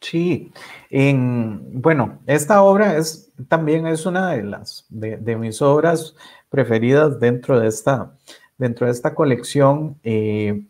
Sí, bueno, esta obra es también es una de las de, mis obras preferidas dentro de esta dentro de esta colección. Eh,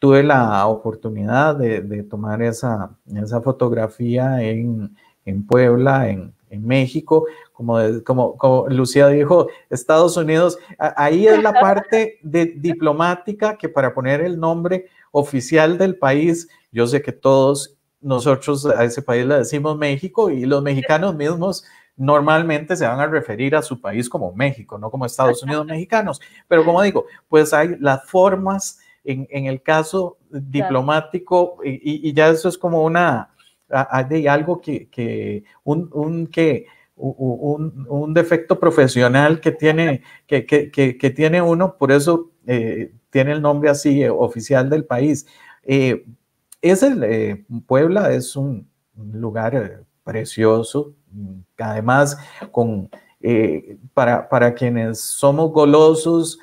tuve la oportunidad de, de tomar esa, esa fotografía en, en Puebla, en, México, como, como, Lucía dijo, Estados Unidos, ahí es la parte de diplomática que para poner el nombre oficial del país, yo sé que todos nosotros a ese país le decimos México y los mexicanos mismos normalmente se van a referir a su país como México, no como Estados Unidos mexicanos. Pero como digo, pues hay las formas en, el caso diplomático y ya eso es como una, hay algo que, un, que, un, defecto profesional que tiene, que, tiene uno, por eso eh, tiene el nombre así, eh, oficial del país. Eh, es el, Puebla es un lugar precioso, mm, además con, para, para quienes somos golosos,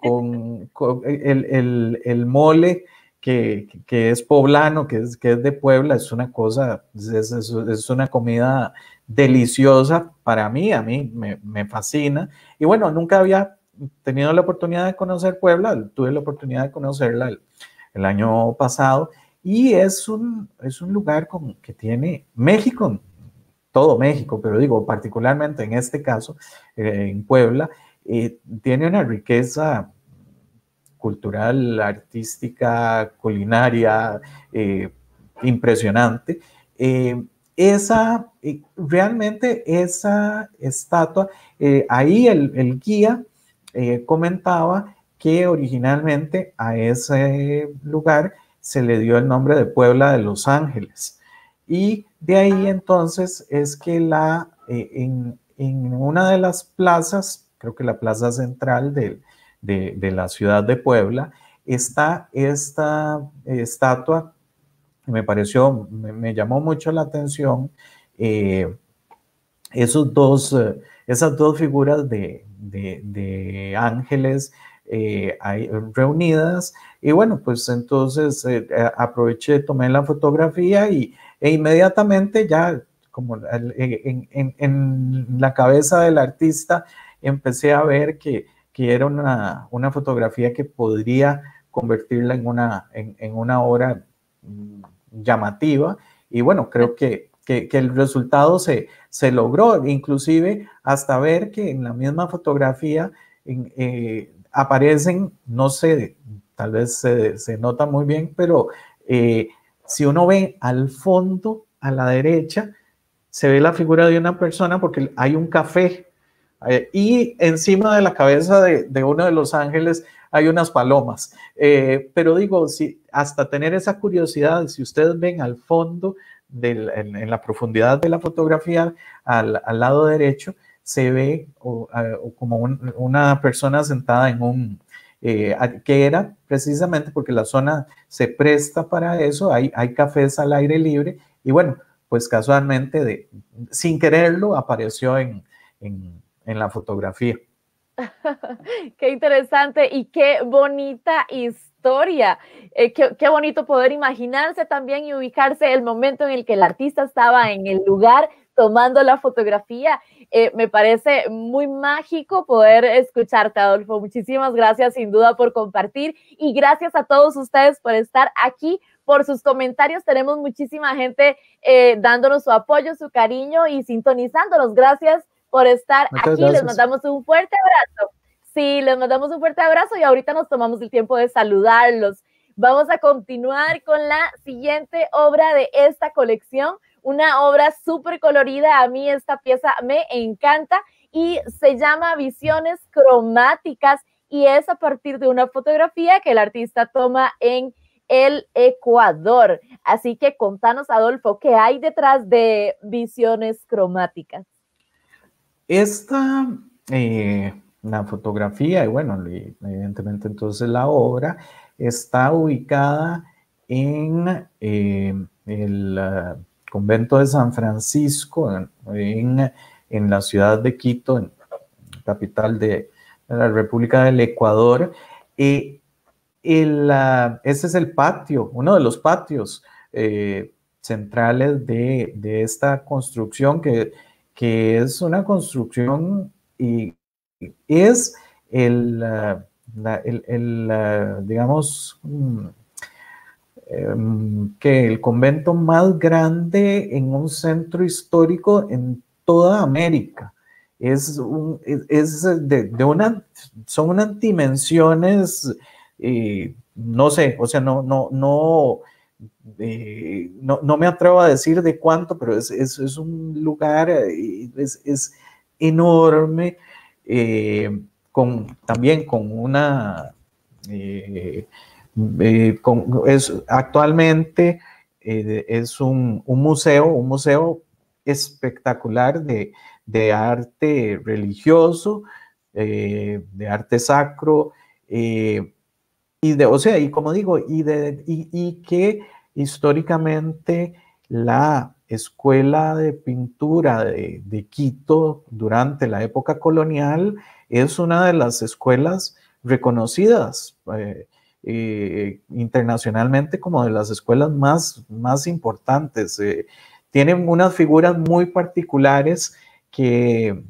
con, el, mole que, es poblano, que es, que es de Puebla, es una cosa, es, una comida deliciosa para mí, a mí me, fascina. Y bueno, nunca había tenido la oportunidad de conocer Puebla, tuve la oportunidad de conocerla el, año pasado y es un, es un lugar con, que tiene México, todo México, pero digo particularmente en este caso, eh, en Puebla, eh, tiene una riqueza cultural, artística, culinaria, eh, impresionante. Eh, esa, eh, realmente esa estatua, ahí el, guía comentaba que originalmente a ese lugar se le dio el nombre de Puebla de los Ángeles. Y de ahí entonces es que la, en una de las plazas, creo que la plaza central del, de, la ciudad de Puebla, está esta estatua me pareció, me, llamó mucho la atención, eh, esos dos, eh, esas dos figuras de, ángeles eh, reunidas. Y bueno, pues entonces aproveché, tomé la fotografía y, e inmediatamente ya como en la cabeza del artista empecé a ver que que era una, fotografía que podría convertirla en una, en, una obra mm, llamativa. Y bueno, creo que, el resultado se, se logró, inclusive hasta ver que en la misma fotografía eh, aparecen, no sé, tal vez se, nota muy bien, pero eh, si uno ve al fondo, a la derecha, se ve la figura de una persona porque hay un café eh, y encima de la cabeza de, uno de los ángeles hay unas palomas. Eh, pero digo, si, hasta tener esa curiosidad, si ustedes ven al fondo, del, en, la profundidad de la fotografía, al, al lado derecho, se ve o, como una persona sentada en un, eh, que era precisamente porque la zona se presta para eso, hay, hay cafés al aire libre y bueno, pues casualmente, de, sin quererlo, apareció en en la fotografía. qué interesante y qué bonita historia. Eh, qué, bonito poder imaginarse también y ubicarse el momento en el que el artista estaba en el lugar tomando la fotografía. Eh, me parece muy mágico poder escucharte, Adolfo. Muchísimas gracias sin duda por compartir y gracias a todos ustedes por estar aquí por sus comentarios. Tenemos muchísima gente eh, dándonos su apoyo, su cariño y sintonizándonos. Gracias por estar aquí. Les mandamos un fuerte abrazo. Sí, les mandamos un fuerte abrazo y ahorita nos tomamos el tiempo de saludarlos. Vamos a continuar con la siguiente obra de esta colección, una obra súper colorida. A mí esta pieza me encanta y se llama Visiones cromáticas y es a partir de una fotografía que el artista toma en el Ecuador. Así que contanos, Adolfo, ¿qué hay detrás de Visiones cromáticas? Esta, eh, la fotografía, y bueno, evidentemente entonces la obra, está ubicada en eh, el eh, convento de San Francisco, en, la ciudad de Quito, en capital de, la República del Ecuador. y el, ese es el patio, uno de los patios centrales de, de, esta construcción que que es una construcción y es el, ah, ah, digamos, mm, em, que el convento más grande en un centro histórico en toda América. Es, eh, de, una, son unas dimensiones, eh, no sé, o sea, no, no, no, me atrevo a decir de cuánto, pero es, es, un lugar, eh, es, enorme, eh, con, también con una, eh, es, actualmente es un, museo, un museo espectacular de, arte religioso, de arte sacro, y de, o sea, y como digo, y, de, y que históricamente la escuela de pintura de, Quito durante la época colonial es una de las escuelas reconocidas eh, eh, internacionalmente como de las escuelas más, más importantes. Eh, tienen unas figuras muy particulares que,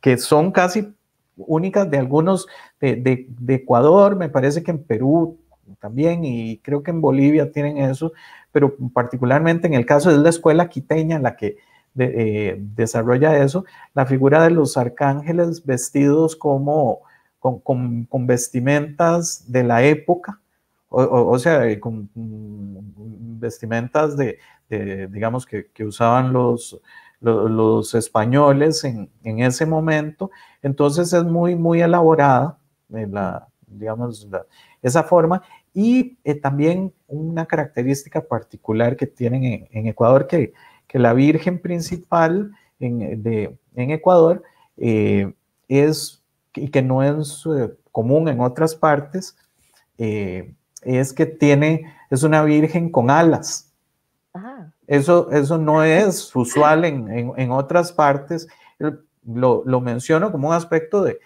que son casi únicas de algunos de, de Ecuador, me parece que en Perú también, y creo que en Bolivia tienen eso, pero particularmente en el caso de la escuela quiteña, la que eh, desarrolla eso, la figura de los arcángeles vestidos como con, vestimentas de la época, o, sea, eh, con, mm, vestimentas de, digamos, que, usaban los, los, españoles en, ese momento. Entonces es muy, muy elaborada, eh, la, digamos, la, esa forma. Y eh, también una característica particular que tienen en, Ecuador, que, que, la Virgen principal en, de, en Ecuador eh, es, y que no es eh, común en otras partes, es que tiene, es una Virgen con alas. Ah. Eso, eso no es usual en, en, otras partes. Lo, lo, menciono como un aspecto de,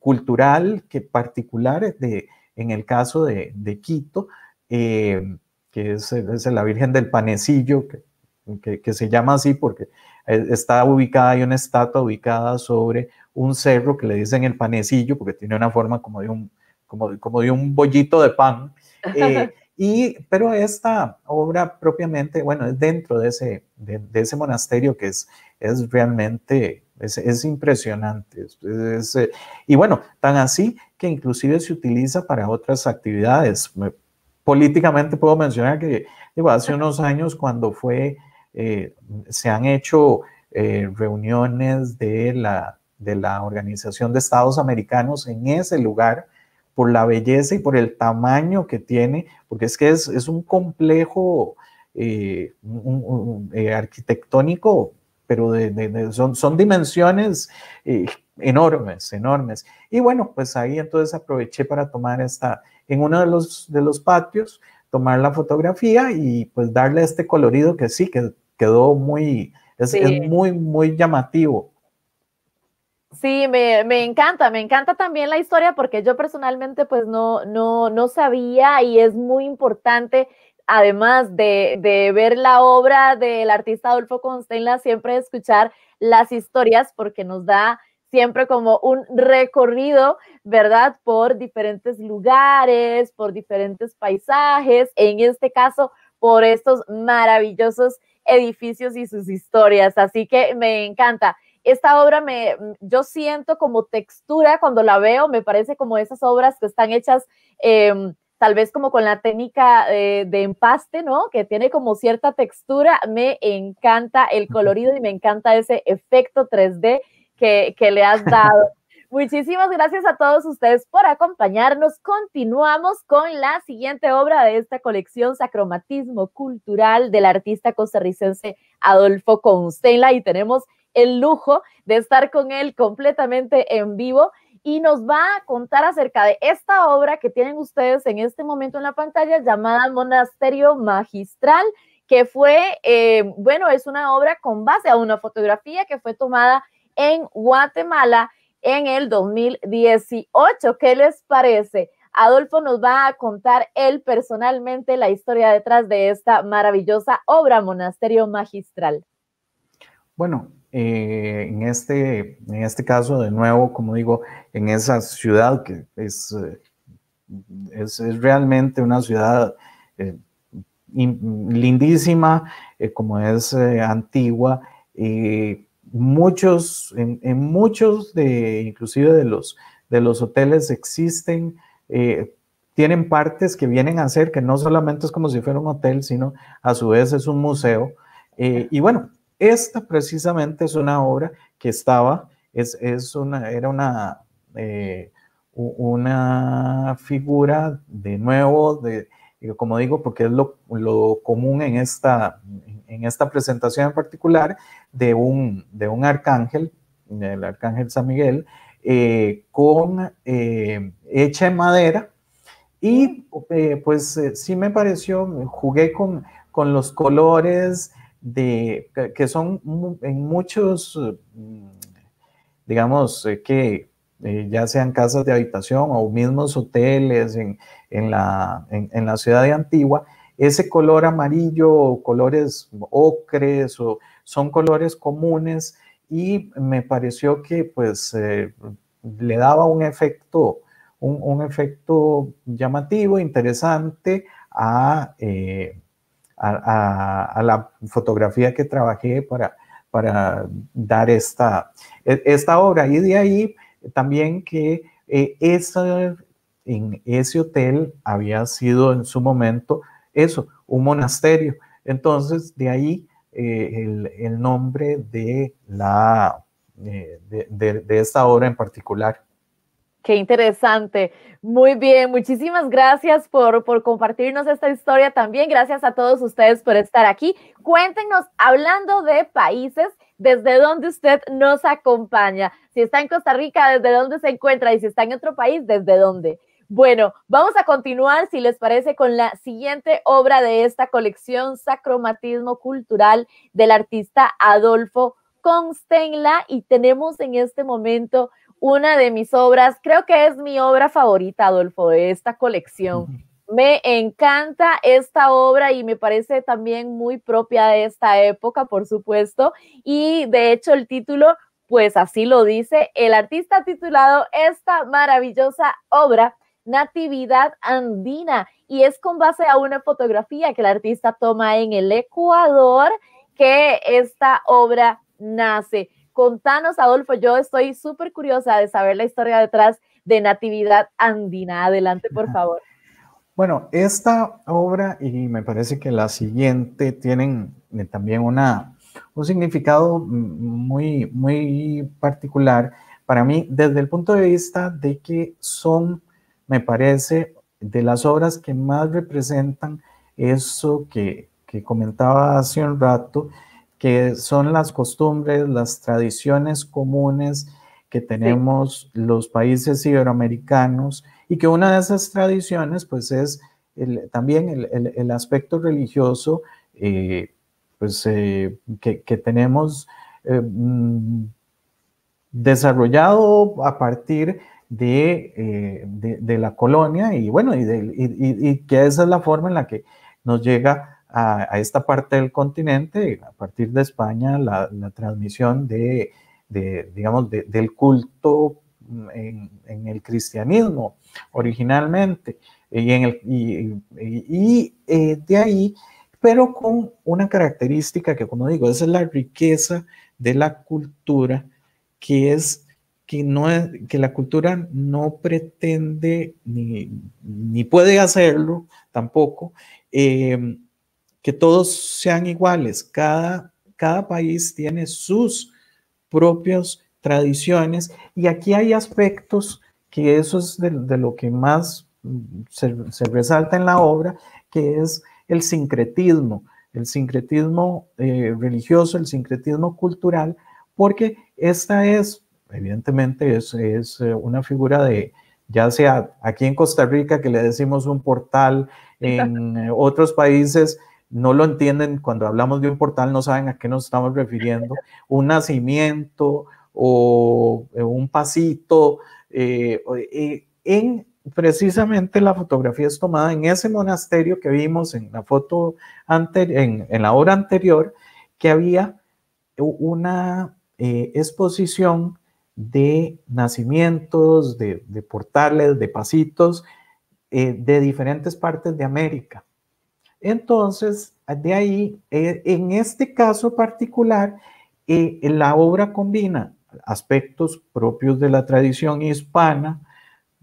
cultural que particular de, en el caso de, de Quito, eh, que es, es, la Virgen del Panecillo, que, que, se llama así porque está ubicada, hay una estatua ubicada sobre un cerro que le dicen el Panecillo, porque tiene una forma como de un, como, como de un bollito de pan. Eh, y, pero esta obra propiamente, bueno, es dentro de ese, de, ese monasterio que es, es realmente, es, impresionante. Eh, y bueno, tan así que inclusive se utiliza para otras actividades. Políticamente puedo mencionar que digo, hace unos años cuando fue, eh, se han hecho eh, reuniones de la, de la Organización de Estados Americanos en ese lugar, por la belleza y por el tamaño que tiene, porque es que es, un complejo eh, eh, arquitectónico, pero son, son dimensiones eh, enormes, enormes. Y bueno, pues ahí entonces aproveché para tomar esta, en uno de los, de los patios, tomar la fotografía y pues darle este colorido que sí, que quedó muy, es muy, muy llamativo. Sí, me, encanta, me encanta también la historia porque yo personalmente pues no, no, no sabía y es muy importante, además de, de ver la obra del artista Adolfo Constenla, siempre escuchar las historias porque nos da siempre como un recorrido, ¿verdad? Por diferentes lugares, por diferentes paisajes, en este caso por estos maravillosos edificios y sus historias. Así que me encanta esta obra me, yo siento como textura cuando la veo, me parece como esas obras que están hechas em, tal vez como con la técnica eh, de empaste, ¿no? Que tiene como cierta textura, me encanta el colorido y me encanta ese efecto 3D que, que le has dado. Muchísimas gracias a todos ustedes por acompañarnos. Continuamos con la siguiente obra de esta colección, Sacromatismo Cultural del artista costarricense Adolfo Constela. Y tenemos el lujo de estar con él completamente en vivo y nos va a contar acerca de esta obra que tienen ustedes en este momento en la pantalla llamada Monasterio Magistral que fue, eh, bueno, es una obra con base a una fotografía que fue tomada en Guatemala en el 2018. ¿Qué les parece? Adolfo nos va a contar él personalmente la historia detrás de esta maravillosa obra Monasterio Magistral. Bueno, eh, en, este, en este caso, de nuevo, como digo, en esa ciudad que es, eh, es, realmente una ciudad eh, lindísima, como es antigua, y muchos, en, muchos de, inclusive de los, de los hoteles existen tienen partes que vienen a ser que no solamente es como si fuera un hotel, sino a su vez es un museo. y bueno, esta precisamente es una obra que estaba, es, una, era una, eh, una figura de nuevo, de, eh, como digo, porque es lo, común en esta, en esta presentación en particular, de un, de un arcángel, el arcángel San Miguel, eh, con, hecha en madera. Y mm. pues sí me pareció, jugué con, con los colores, de, que son en muchos, eh, mm, digamos, eh, que eh, ya sean casas de habitación o mismos hoteles en, la, en, la ciudad de Antigua, ese color amarillo o colores ocres o son colores comunes y me pareció que pues le daba un efecto, un, efecto llamativo, interesante a, a, la fotografía que trabajé para, para dar esta, e, esta obra. Y de ahí también que eh, en ese hotel había sido en su momento eso, un monasterio. Entonces, de ahí eh, el, el, nombre de, la, eh, de esta obra en particular. Qué interesante. Muy bien, muchísimas gracias por, compartirnos esta historia también. Gracias a todos ustedes por estar aquí. Cuéntenos, hablando de países, desde dónde usted nos acompaña. Si está en Costa Rica, desde dónde se encuentra y si está en otro país, desde dónde. Bueno, vamos a continuar, si les parece, con la siguiente obra de esta colección, Sacromatismo Cultural del artista Adolfo Constenla. Y tenemos en este momento una de mis obras, creo que es mi obra favorita, Adolfo, de esta colección. Me encanta esta obra y me parece también muy propia de esta época, por supuesto. Y de hecho el título, pues así lo dice, el artista titulado esta maravillosa obra, Natividad Andina. Y es con base a una fotografía que el artista toma en el Ecuador que esta obra nace. Contanos, Adolfo, yo estoy súper curiosa de saber la historia detrás de Natividad Andina. Adelante, por favor. Bueno, esta obra y me parece que la siguiente tienen eh, también una, un significado muy, muy particular para mí desde el punto de vista de que son, me parece, de las obras que más representan eso que, que comentaba hace un rato, que son las costumbres, las tradiciones comunes que tenemos los países iberoamericanos y que una de esas tradiciones pues es también el, aspecto religioso eh, pues, eh, que, tenemos eh, mm, desarrollado a partir de, la colonia y bueno, y, y que esa es la forma en la que nos llega a, esta parte del continente, a partir de España, la, transmisión de, digamos, del culto mm, en, el cristianismo originalmente. Y, en eh, de ahí, pero con una característica que, como digo, esa es la riqueza de la cultura, que es que, no que la cultura no pretende ni, puede hacerlo tampoco. Eh, que todos sean iguales. Cada, cada país tiene sus propias tradiciones y aquí hay aspectos que eso es de, lo que más mm, se, resalta en la obra, que es el sincretismo, el sincretismo eh, religioso, el sincretismo cultural, porque esta es, evidentemente, es, es eh, una figura de, ya sea aquí en Costa Rica que le decimos un portal, en eh, otros países no lo entienden cuando hablamos de un portal, no saben a qué nos estamos refiriendo, un nacimiento o eh, un pasito. Eh, eh, en precisamente la fotografía es tomada en ese monasterio que vimos en la foto anterior, en, la hora anterior, que había una exposición de nacimientos, de, portales, de pasitos de diferentes partes de América. Entonces, de ahí, eh, en este caso particular, eh, la obra combina aspectos propios de la tradición hispana,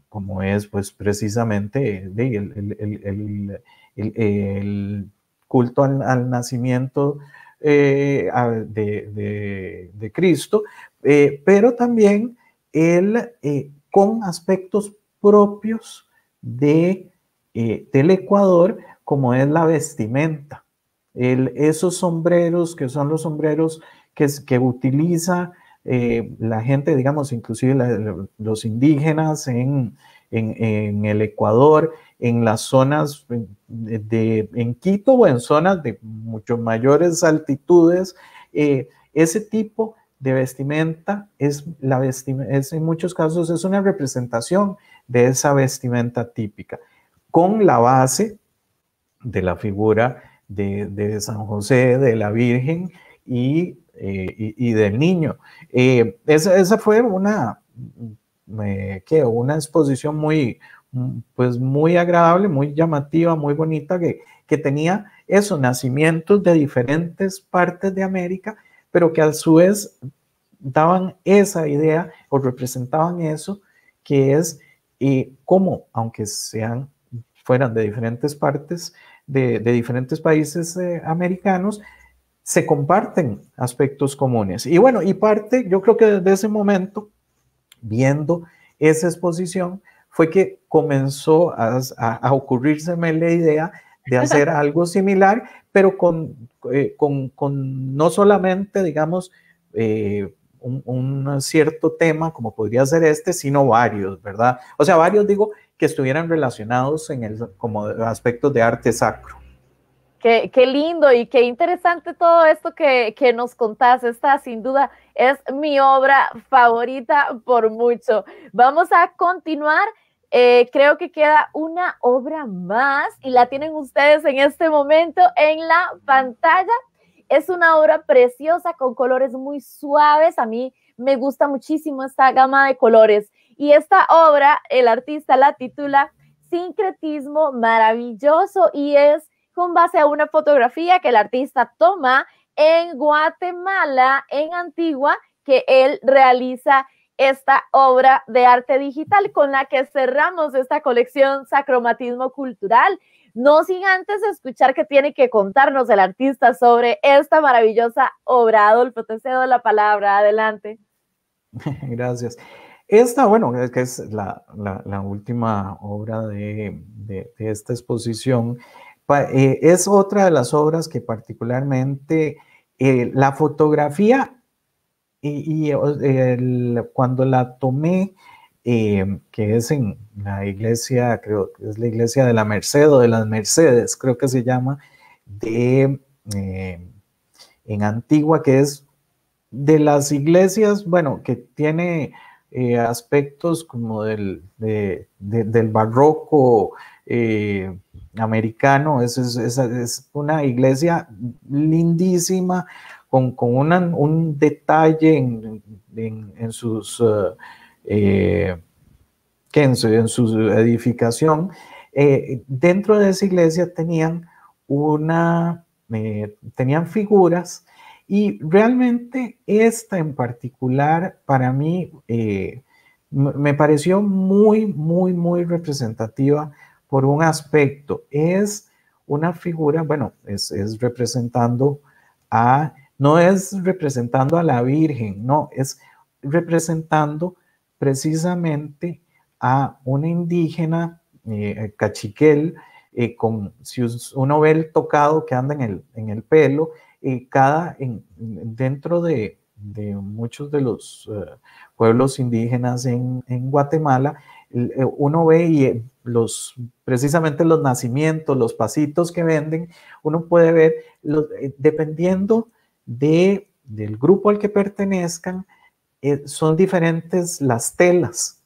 como es pues precisamente eh, el, culto al, nacimiento de, Cristo, pero también el, con aspectos propios del Ecuador, como es la vestimenta. esos sombreros que son los sombreros que, que utiliza eh, la gente, digamos, inclusive los indígenas en, el Ecuador, en las zonas de, en Quito o en zonas de mucho mayores altitudes, eh, ese tipo de vestimenta es, la en muchos casos es una representación de esa vestimenta típica, con la base de la figura de, San José, de la Virgen y, eh, del niño. Eh, esa, fue una, mm, eh, una exposición muy, mm, pues muy agradable, muy llamativa, muy bonita, que, tenía esos nacimientos de diferentes partes de América, pero que a su vez daban esa idea o representaban eso, que es y cómo, aunque sean, fueran de diferentes partes, de, diferentes países eh, americanos, se comparten aspectos comunes. Y bueno, y parte, yo creo que desde ese momento, viendo esa exposición, fue que comenzó a, a, a ocurrírseme la idea de hacer algo similar, pero con, eh, con, con no solamente, digamos, eh, un, cierto tema como podría ser este, sino varios, ¿verdad? O sea, varios digo estuvieran relacionados en el, como aspectos de arte sacro. Qué, lindo y qué interesante todo esto que, que, nos contás. Esta sin duda es mi obra favorita por mucho. Vamos a continuar. Eh, creo que queda una obra más y la tienen ustedes en este momento en la pantalla. Es una obra preciosa con colores muy suaves. A mí me gusta muchísimo esta gama de colores. Y esta obra, el artista la titula Sincretismo Maravilloso y es con base a una fotografía que el artista toma en Guatemala, en Antigua, que él realiza esta obra de arte digital con la que cerramos esta colección Sacromatismo Cultural. No sin antes escuchar qué tiene que contarnos el artista sobre esta maravillosa obra. Adolfo, te cedo la palabra. Adelante. Gracias. Esta, bueno, que es la, última obra de, esta exposición, eh, es otra de las obras que particularmente eh, la fotografía, y, eh, cuando la tomé, que es en la iglesia, creo que es la iglesia de la Merced o de las Mercedes, creo que se llama, de, en Antigua, que es de las iglesias, bueno, que tiene eh, aspectos como del, barroco eh, americano. Es, una iglesia lindísima, con, un detalle en, sus... Eh, en, su, edificación, dentro de esa iglesia tenían una, tenían figuras y realmente esta en particular para mí eh, me pareció muy, muy, muy representativa por un aspecto. Es una figura, bueno, es, representando a, no es representando a la Virgen, no, es representando precisamente a una indígena eh, cachiquel eh, con, si uno ve el tocado que anda en el, en el pelo, cada, dentro de, muchos de los eh, pueblos indígenas en, Guatemala, eh, uno ve eh, los, precisamente los nacimientos, los pasitos que venden, uno puede ver, dependiendo del grupo al que pertenezcan, son diferentes las telas,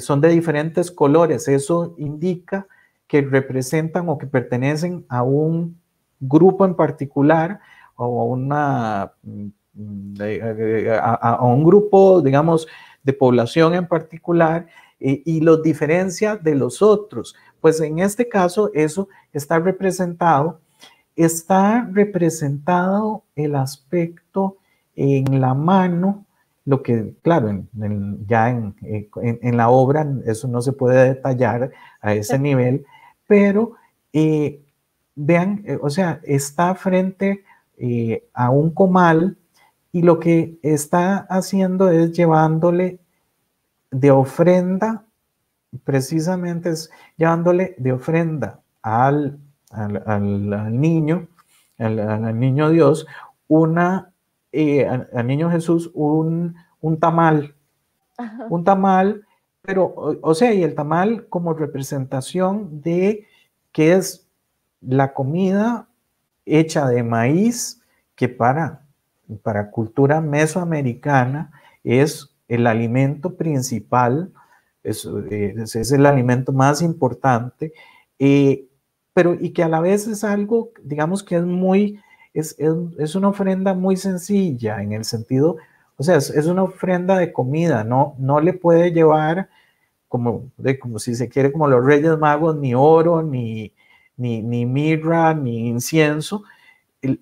son de diferentes colores. Eso indica que representan o que pertenecen a un grupo en particular o una, mm, eh, a, un grupo, digamos, de población en particular y, los diferencia de los otros. Pues en este caso eso está representado, está representado el aspecto en la mano, lo que, claro, ya eh, en, la obra eso no se puede detallar a ese nivel, pero eh, vean, o sea, está frente eh, a un comal y lo que está haciendo es llevándole de ofrenda, precisamente es llevándole de ofrenda al, al, niño, al, niño Dios, una, eh, al, niño Jesús un, un tamal, un tamal, pero, o, o sea, y el tamal como representación de que es la comida hecha de maíz, que para, para cultura mesoamericana es el alimento principal, es, el alimento más importante, eh, pero y que a la vez es algo, digamos que es muy, es, una ofrenda muy sencilla en el sentido, o sea, es, una ofrenda de comida, no, no le puede llevar como, de, como si se quiere, como los Reyes Magos, ni oro, ni, ni, mirra, ni incienso.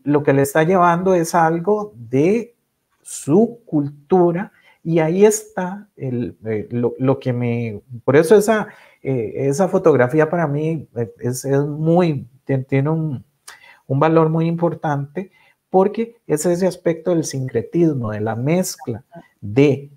Lo que le está llevando es algo de su cultura y ahí está eh, lo, que me... Por eso esa, eh, esa fotografía para mí eh, es, muy, tiene un, un, valor muy importante porque es ese aspecto del sincretismo, de la mezcla de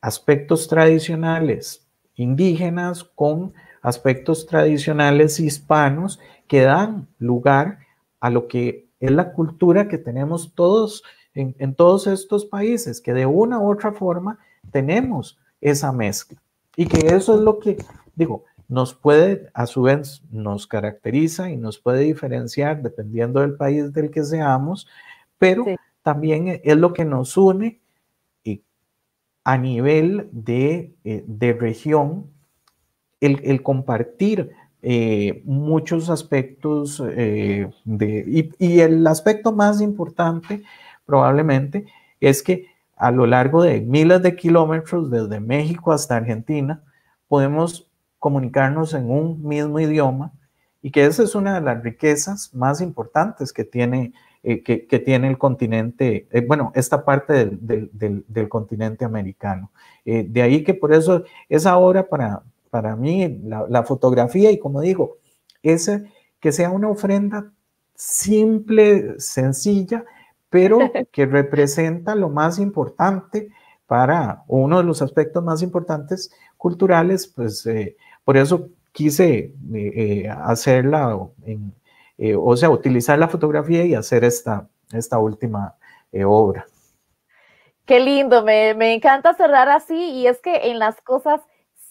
aspectos tradicionales indígenas con aspectos tradicionales hispanos que dan lugar a lo que es la cultura que tenemos todos en, todos estos países, que de una u otra forma tenemos esa mezcla. Y que eso es lo que, digo, nos puede, a su vez, nos caracteriza y nos puede diferenciar dependiendo del país del que seamos, pero también es lo que nos une eh, a nivel de, eh, de región el, compartir eh, muchos aspectos eh, de, y, el aspecto más importante probablemente es que a lo largo de miles de kilómetros desde México hasta Argentina podemos comunicarnos en un mismo idioma y que esa es una de las riquezas más importantes que tiene, eh, que, tiene el continente, bueno, esta parte del, del continente americano. de ahí que por eso es ahora para, para mí la, la fotografía y como digo, es que sea una ofrenda simple, sencilla, pero que representa lo más importante para uno de los aspectos más importantes culturales, pues eh, por eso quise eh, eh, hacerla, o sea, utilizar la fotografía y hacer esta, esta última obra. Qué lindo, me, me encanta cerrar así y es que en las cosas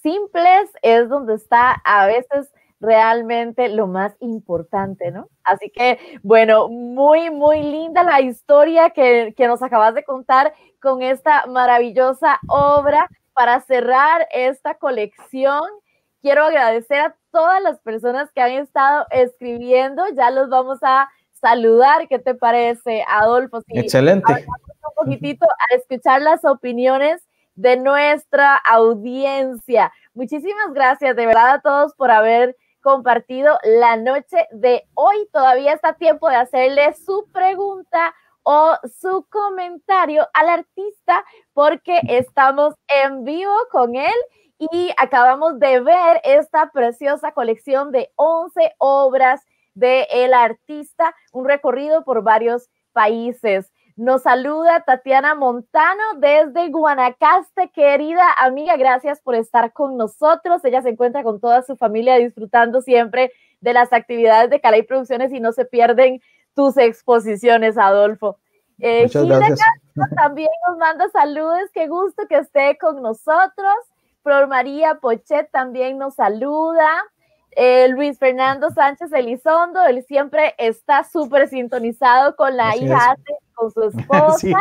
simples es donde está a veces realmente lo más importante, ¿no? Así que, bueno, muy, muy linda la historia que, que nos acabas de contar con esta maravillosa obra para cerrar esta colección quiero agradecer a todas las personas que han estado escribiendo. Ya los vamos a saludar. ¿Qué te parece, Adolfo? Excelente. Un poquitito a escuchar las opiniones de nuestra audiencia. Muchísimas gracias de verdad a todos por haber compartido la noche de hoy. Todavía está tiempo de hacerle su pregunta o su comentario al artista porque estamos en vivo con él y acabamos de ver esta preciosa colección de 11 obras del el artista, un recorrido por varios países. Nos saluda Tatiana Montano desde Guanacaste, querida amiga, gracias por estar con nosotros. Ella se encuentra con toda su familia disfrutando siempre de las actividades de Calay Producciones y no se pierden tus exposiciones, Adolfo. Eh, Muchas gracias. también nos manda saludos, qué gusto que esté con nosotros. Flor María Pochet también nos saluda. Eh, Luis Fernando Sánchez Elizondo, él siempre está súper sintonizado con la hija, con su esposa. Sí.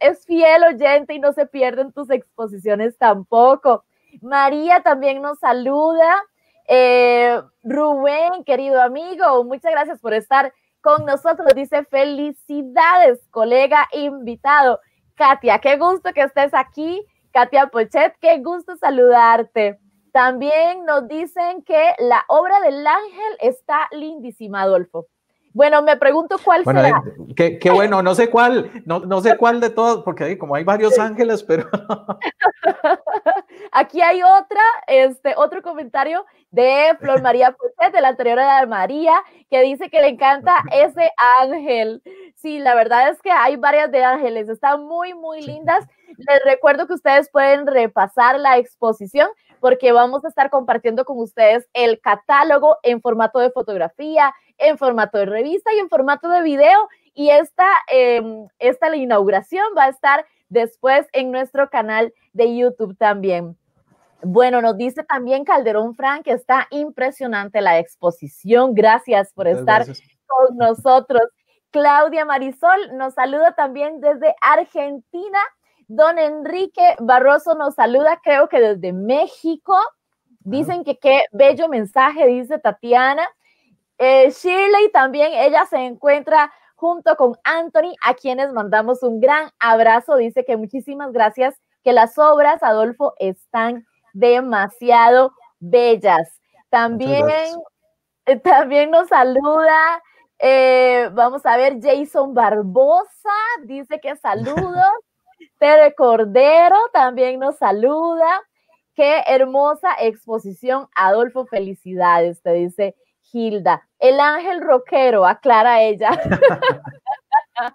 es, fiel oyente y no se pierden tus exposiciones tampoco. María también nos saluda. Eh, Rubén, querido amigo, muchas gracias por estar con nosotros. Dice felicidades, colega invitado. Katia, qué gusto que estés aquí. Katia Pochet, qué gusto saludarte. También nos dicen que la obra del ángel está lindísima, Adolfo. Bueno, me pregunto cuál será. Eh, qué, bueno, no sé cuál, no, sé cuál de todos, porque como hay varios ángeles, pero. Aquí hay otra, este, otro comentario de Flor María de la anterior de María, que dice que le encanta ese ángel. Sí, la verdad es que hay varias de ángeles, están muy, muy lindas. Les recuerdo que ustedes pueden repasar la exposición porque vamos a estar compartiendo con ustedes el catálogo en formato de fotografía, en formato de revista y en formato de video. Y esta, em, inauguración va a estar después en nuestro canal de YouTube también. Bueno, nos dice también Calderón Frank que está impresionante la exposición. Gracias por estar con nosotros. Claudia Marisol nos saluda también desde Argentina Don Enrique Barroso nos saluda, creo que desde México. Dicen que qué bello mensaje, dice Tatiana. Eh, Shirley también, ella se encuentra junto con Anthony, a quienes mandamos un gran abrazo. Dice que muchísimas gracias, que las obras, Adolfo, están demasiado bellas. También, eh, también nos saluda, eh, vamos a ver, Jason Barbosa, dice que saludos. Tere Cordero también nos saluda. Qué hermosa exposición, Adolfo. Felicidades, te dice Gilda, El ángel rockero, aclara ella.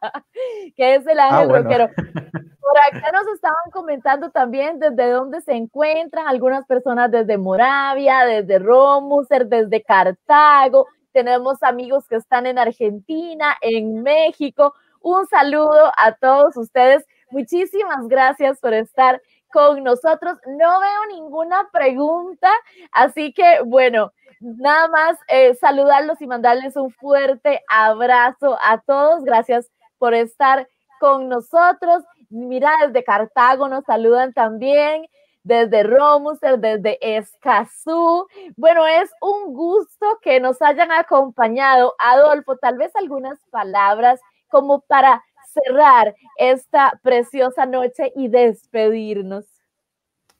que es el ah, ángel roquero. Por acá nos estaban comentando también desde dónde se encuentran algunas personas desde Moravia, desde Romuser, desde Cartago. Tenemos amigos que están en Argentina, en México. Un saludo a todos ustedes Muchísimas gracias por estar con nosotros. No veo ninguna pregunta, así que bueno, nada más eh, saludarlos y mandarles un fuerte abrazo a todos. Gracias por estar con nosotros. Mira, desde Cartago nos saludan también, desde Romus, desde Escazú. Bueno, es un gusto que nos hayan acompañado. Adolfo, tal vez algunas palabras como para cerrar esta preciosa noche y despedirnos.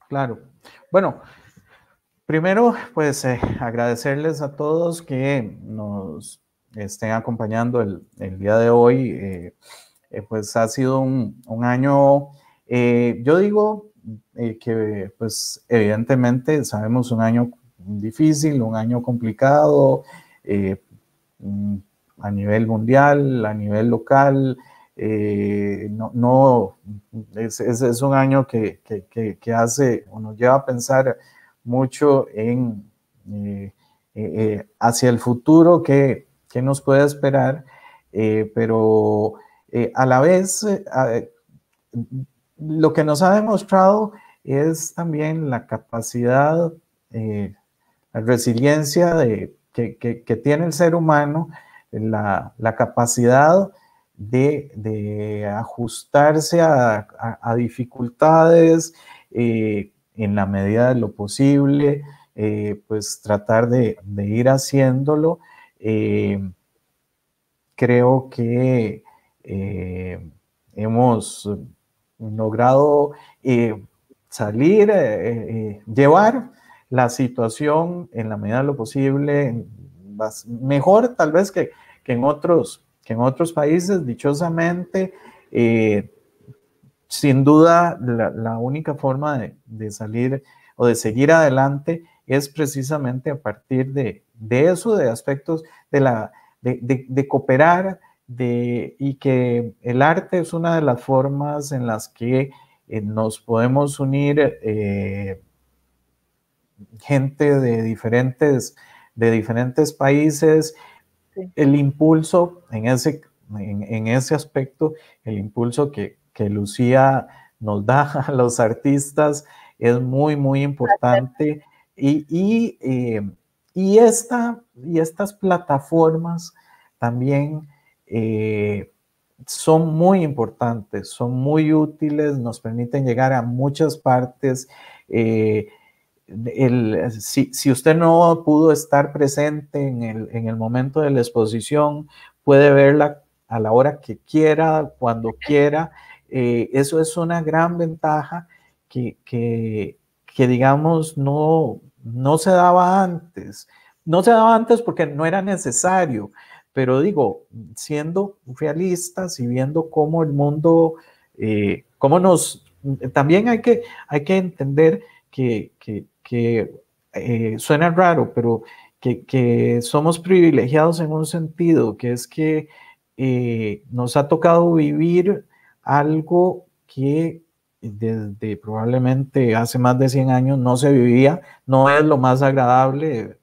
Claro. Bueno, primero, pues eh, agradecerles a todos que nos estén acompañando el, día de hoy. Eh, eh, pues ha sido un, un año, yo digo que pues evidentemente sabemos un año difícil, un año complicado mm, a nivel mundial, a nivel local, eh, no, es, un año que, hace o nos lleva a pensar mucho en eh, eh, hacia el futuro que, nos puede esperar, pero a la vez lo que nos ha demostrado es también la capacidad, la resiliencia que, tiene el ser humano, la, la capacidad de, ajustarse a, dificultades eh, en la medida de lo posible, eh, pues tratar de, ir haciéndolo. Eh, creo que hemos logrado salir, llevar la situación en la medida de lo posible, mejor tal vez que, que en otros que en otros países, dichosamente, eh, sin duda, la, única forma de, salir o de seguir adelante es precisamente a partir de, eso, de aspectos de, la, de, de cooperar y que el arte es una de las formas en las que eh, nos podemos unir eh, gente de diferentes, de diferentes países, el impulso en ese, ese aspecto, el impulso que, Lucía nos da a los artistas es muy, muy importante. Y, y, eh, esta, y estas plataformas también eh, son muy importantes, son muy útiles, nos permiten llegar a muchas partes. Eh, si, usted no pudo estar presente en el, en el momento de la exposición, puede verla a la hora que quiera, cuando quiera. Eh, eso es una gran ventaja que, digamos, no, no se daba antes. No se daba antes porque no era necesario, pero digo, siendo realistas y viendo cómo el mundo, eh, cómo nos, también hay que, hay que entender que, que que eh, suena raro, pero que, somos privilegiados en un sentido, que es que eh, nos ha tocado vivir algo que desde probablemente hace más de 100 años no se vivía, no es lo más agradable,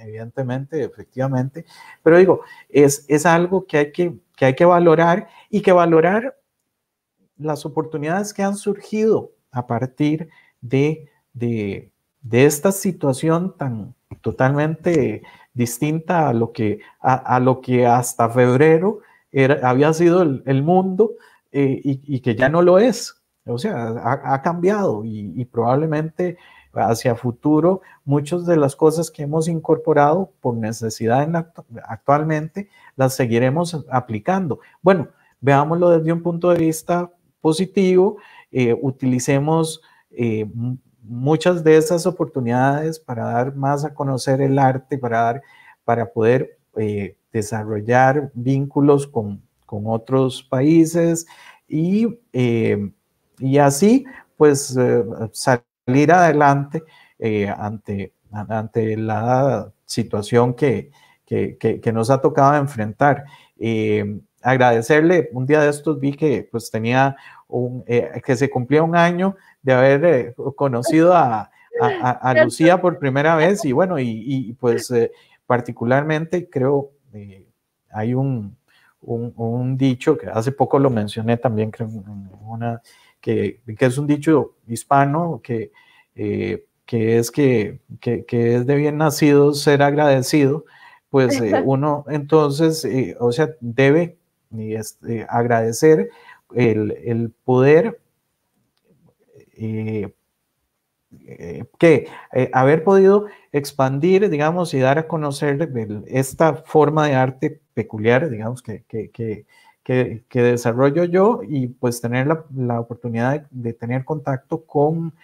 evidentemente, efectivamente, pero digo, es, es algo que hay que, que hay que valorar y que valorar las oportunidades que han surgido a partir de, de esta situación tan totalmente distinta a lo que, a, lo que hasta febrero había sido el, mundo eh, y, que ya no lo es. O sea, ha, cambiado y, probablemente hacia futuro muchas de las cosas que hemos incorporado por necesidad actualmente las seguiremos aplicando. Bueno, veámoslo desde un punto de vista positivo, eh, utilicemos eh, muchas de esas oportunidades para dar más a conocer el arte, para, para poder eh, desarrollar vínculos con, otros países y, eh, así pues eh, salir adelante ante, ante la situación que, que, nos ha tocado enfrentar agradecerle. Un día de estos vi que pues, tenía que se cumplía un año de haber eh, conocido a, a, Lucía por primera vez y bueno, y, pues eh, particularmente creo eh, hay un, dicho que hace poco lo mencioné también, creo, una, que, es un dicho hispano que, que es que, es de bien nacido ser agradecido, pues uno entonces, o sea, debe agradecer el, el poder eh, eh, que eh, haber podido expandir, digamos, y dar a conocer esta forma de arte peculiar, digamos, que, que, desarrollo yo y pues tener la, oportunidad de, tener contacto con,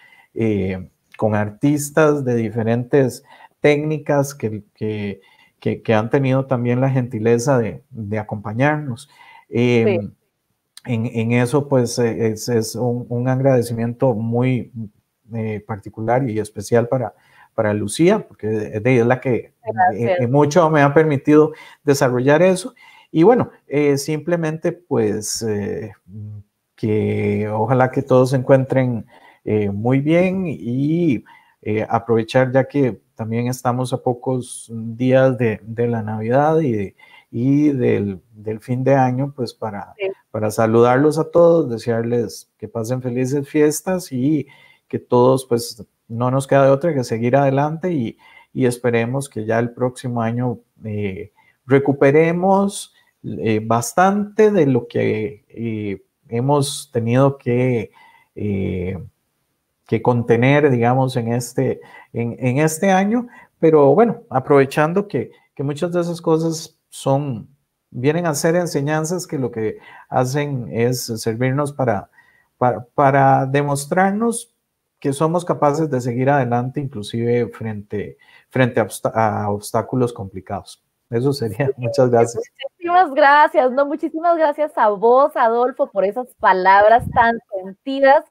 con artistas de diferentes técnicas que, han tenido también la gentileza de, acompañarnos. Em, en, eso pues eh, es, un, agradecimiento muy mm, eh, particular y especial para, para Lucía, porque es de la que eh, mucho me ha permitido desarrollar eso. Y bueno, simplemente pues que ojalá que todos se encuentren muy bien y aprovechar ya que también estamos a pocos días de, la Navidad y, y del, fin de año, pues para, para saludarlos a todos, desearles que pasen felices fiestas y que todos, pues, no nos queda otra que seguir adelante y, esperemos que ya el próximo año eh, recuperemos eh, bastante de lo que eh, hemos tenido que, que contener, digamos, en este, en, este año, pero bueno, aprovechando que, que muchas de esas cosas son vienen a ser enseñanzas que lo que hacen es servirnos para, para, demostrarnos que somos capaces de seguir adelante, inclusive frente, frente a, a obstáculos complicados. Eso sería. Muchas gracias. Muchísimas gracias, no, muchísimas gracias a vos, Adolfo, por esas palabras tan sentidas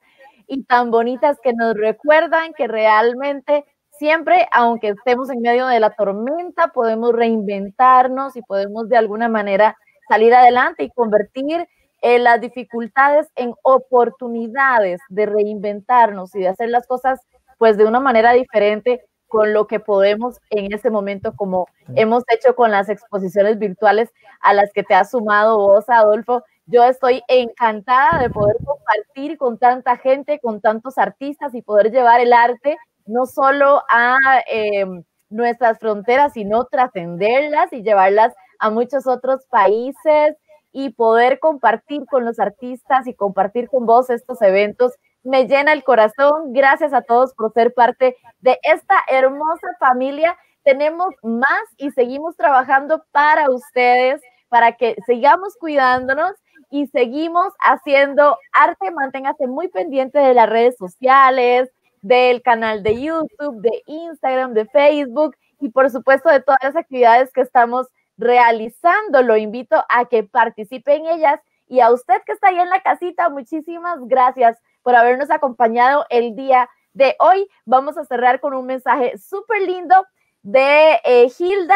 y tan bonitas que nos recuerdan que realmente siempre, aunque estemos en medio de la tormenta, podemos reinventarnos y podemos de alguna manera salir adelante y convertir eh, las dificultades en oportunidades de reinventarnos y de hacer las cosas pues de una manera diferente con lo que podemos en este momento, como hemos hecho con las exposiciones virtuales a las que te has sumado vos, Adolfo. Yo estoy encantada de poder compartir con tanta gente, con tantos artistas y poder llevar el arte no solo a em, nuestras fronteras, sino trascenderlas y llevarlas a muchos otros países y poder compartir con los artistas y compartir con vos estos eventos. Me llena el corazón. Gracias a todos por ser parte de esta hermosa familia. Tenemos más y seguimos trabajando para ustedes, para que sigamos cuidándonos y seguimos haciendo arte. Manténgase muy pendiente de las redes sociales, del canal de YouTube, de Instagram, de Facebook y por supuesto de todas las actividades que estamos realizando. Lo invito a que participe en ellas y a usted que está ahí en la casita, muchísimas gracias por habernos acompañado el día de hoy. Vamos a cerrar con un mensaje súper lindo de Gilda eh, Hilda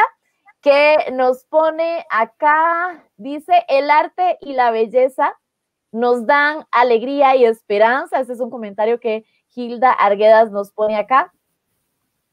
que nos pone acá, dice, el arte y la belleza nos dan alegría y esperanza. ese es un comentario que Hilda Arguedas nos pone acá,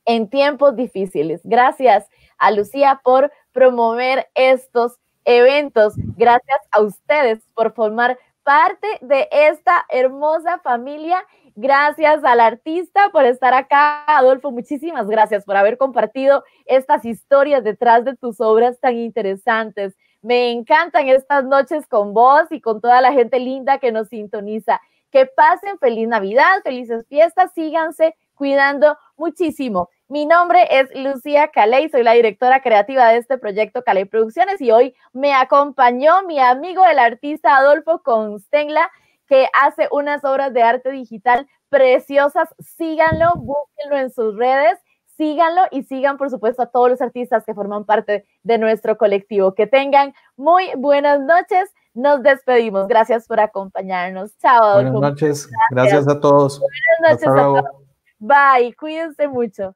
en tiempos difíciles. Gracias a Lucía por promover estos eventos. Gracias a ustedes por formar parte de esta hermosa familia. Gracias al artista por estar acá, Adolfo. Muchísimas gracias por haber compartido estas historias detrás de tus obras tan interesantes. Me encantan estas noches con vos y con toda la gente linda que nos sintoniza. Que pasen feliz Navidad, felices fiestas, síganse cuidando muchísimo. Mi nombre es Lucía Caley, soy la directora creativa de este proyecto Caley Producciones y hoy me acompañó mi amigo el artista Adolfo Constengla, que hace unas obras de arte digital preciosas. Síganlo, búsquenlo en sus redes, síganlo y sigan, por supuesto, a todos los artistas que forman parte de nuestro colectivo. Que tengan muy buenas noches nos despedimos. Gracias por acompañarnos. Chao. Buenas noches. Gracias. a todos. Buenas noches a todos. Bye. Cuídense mucho.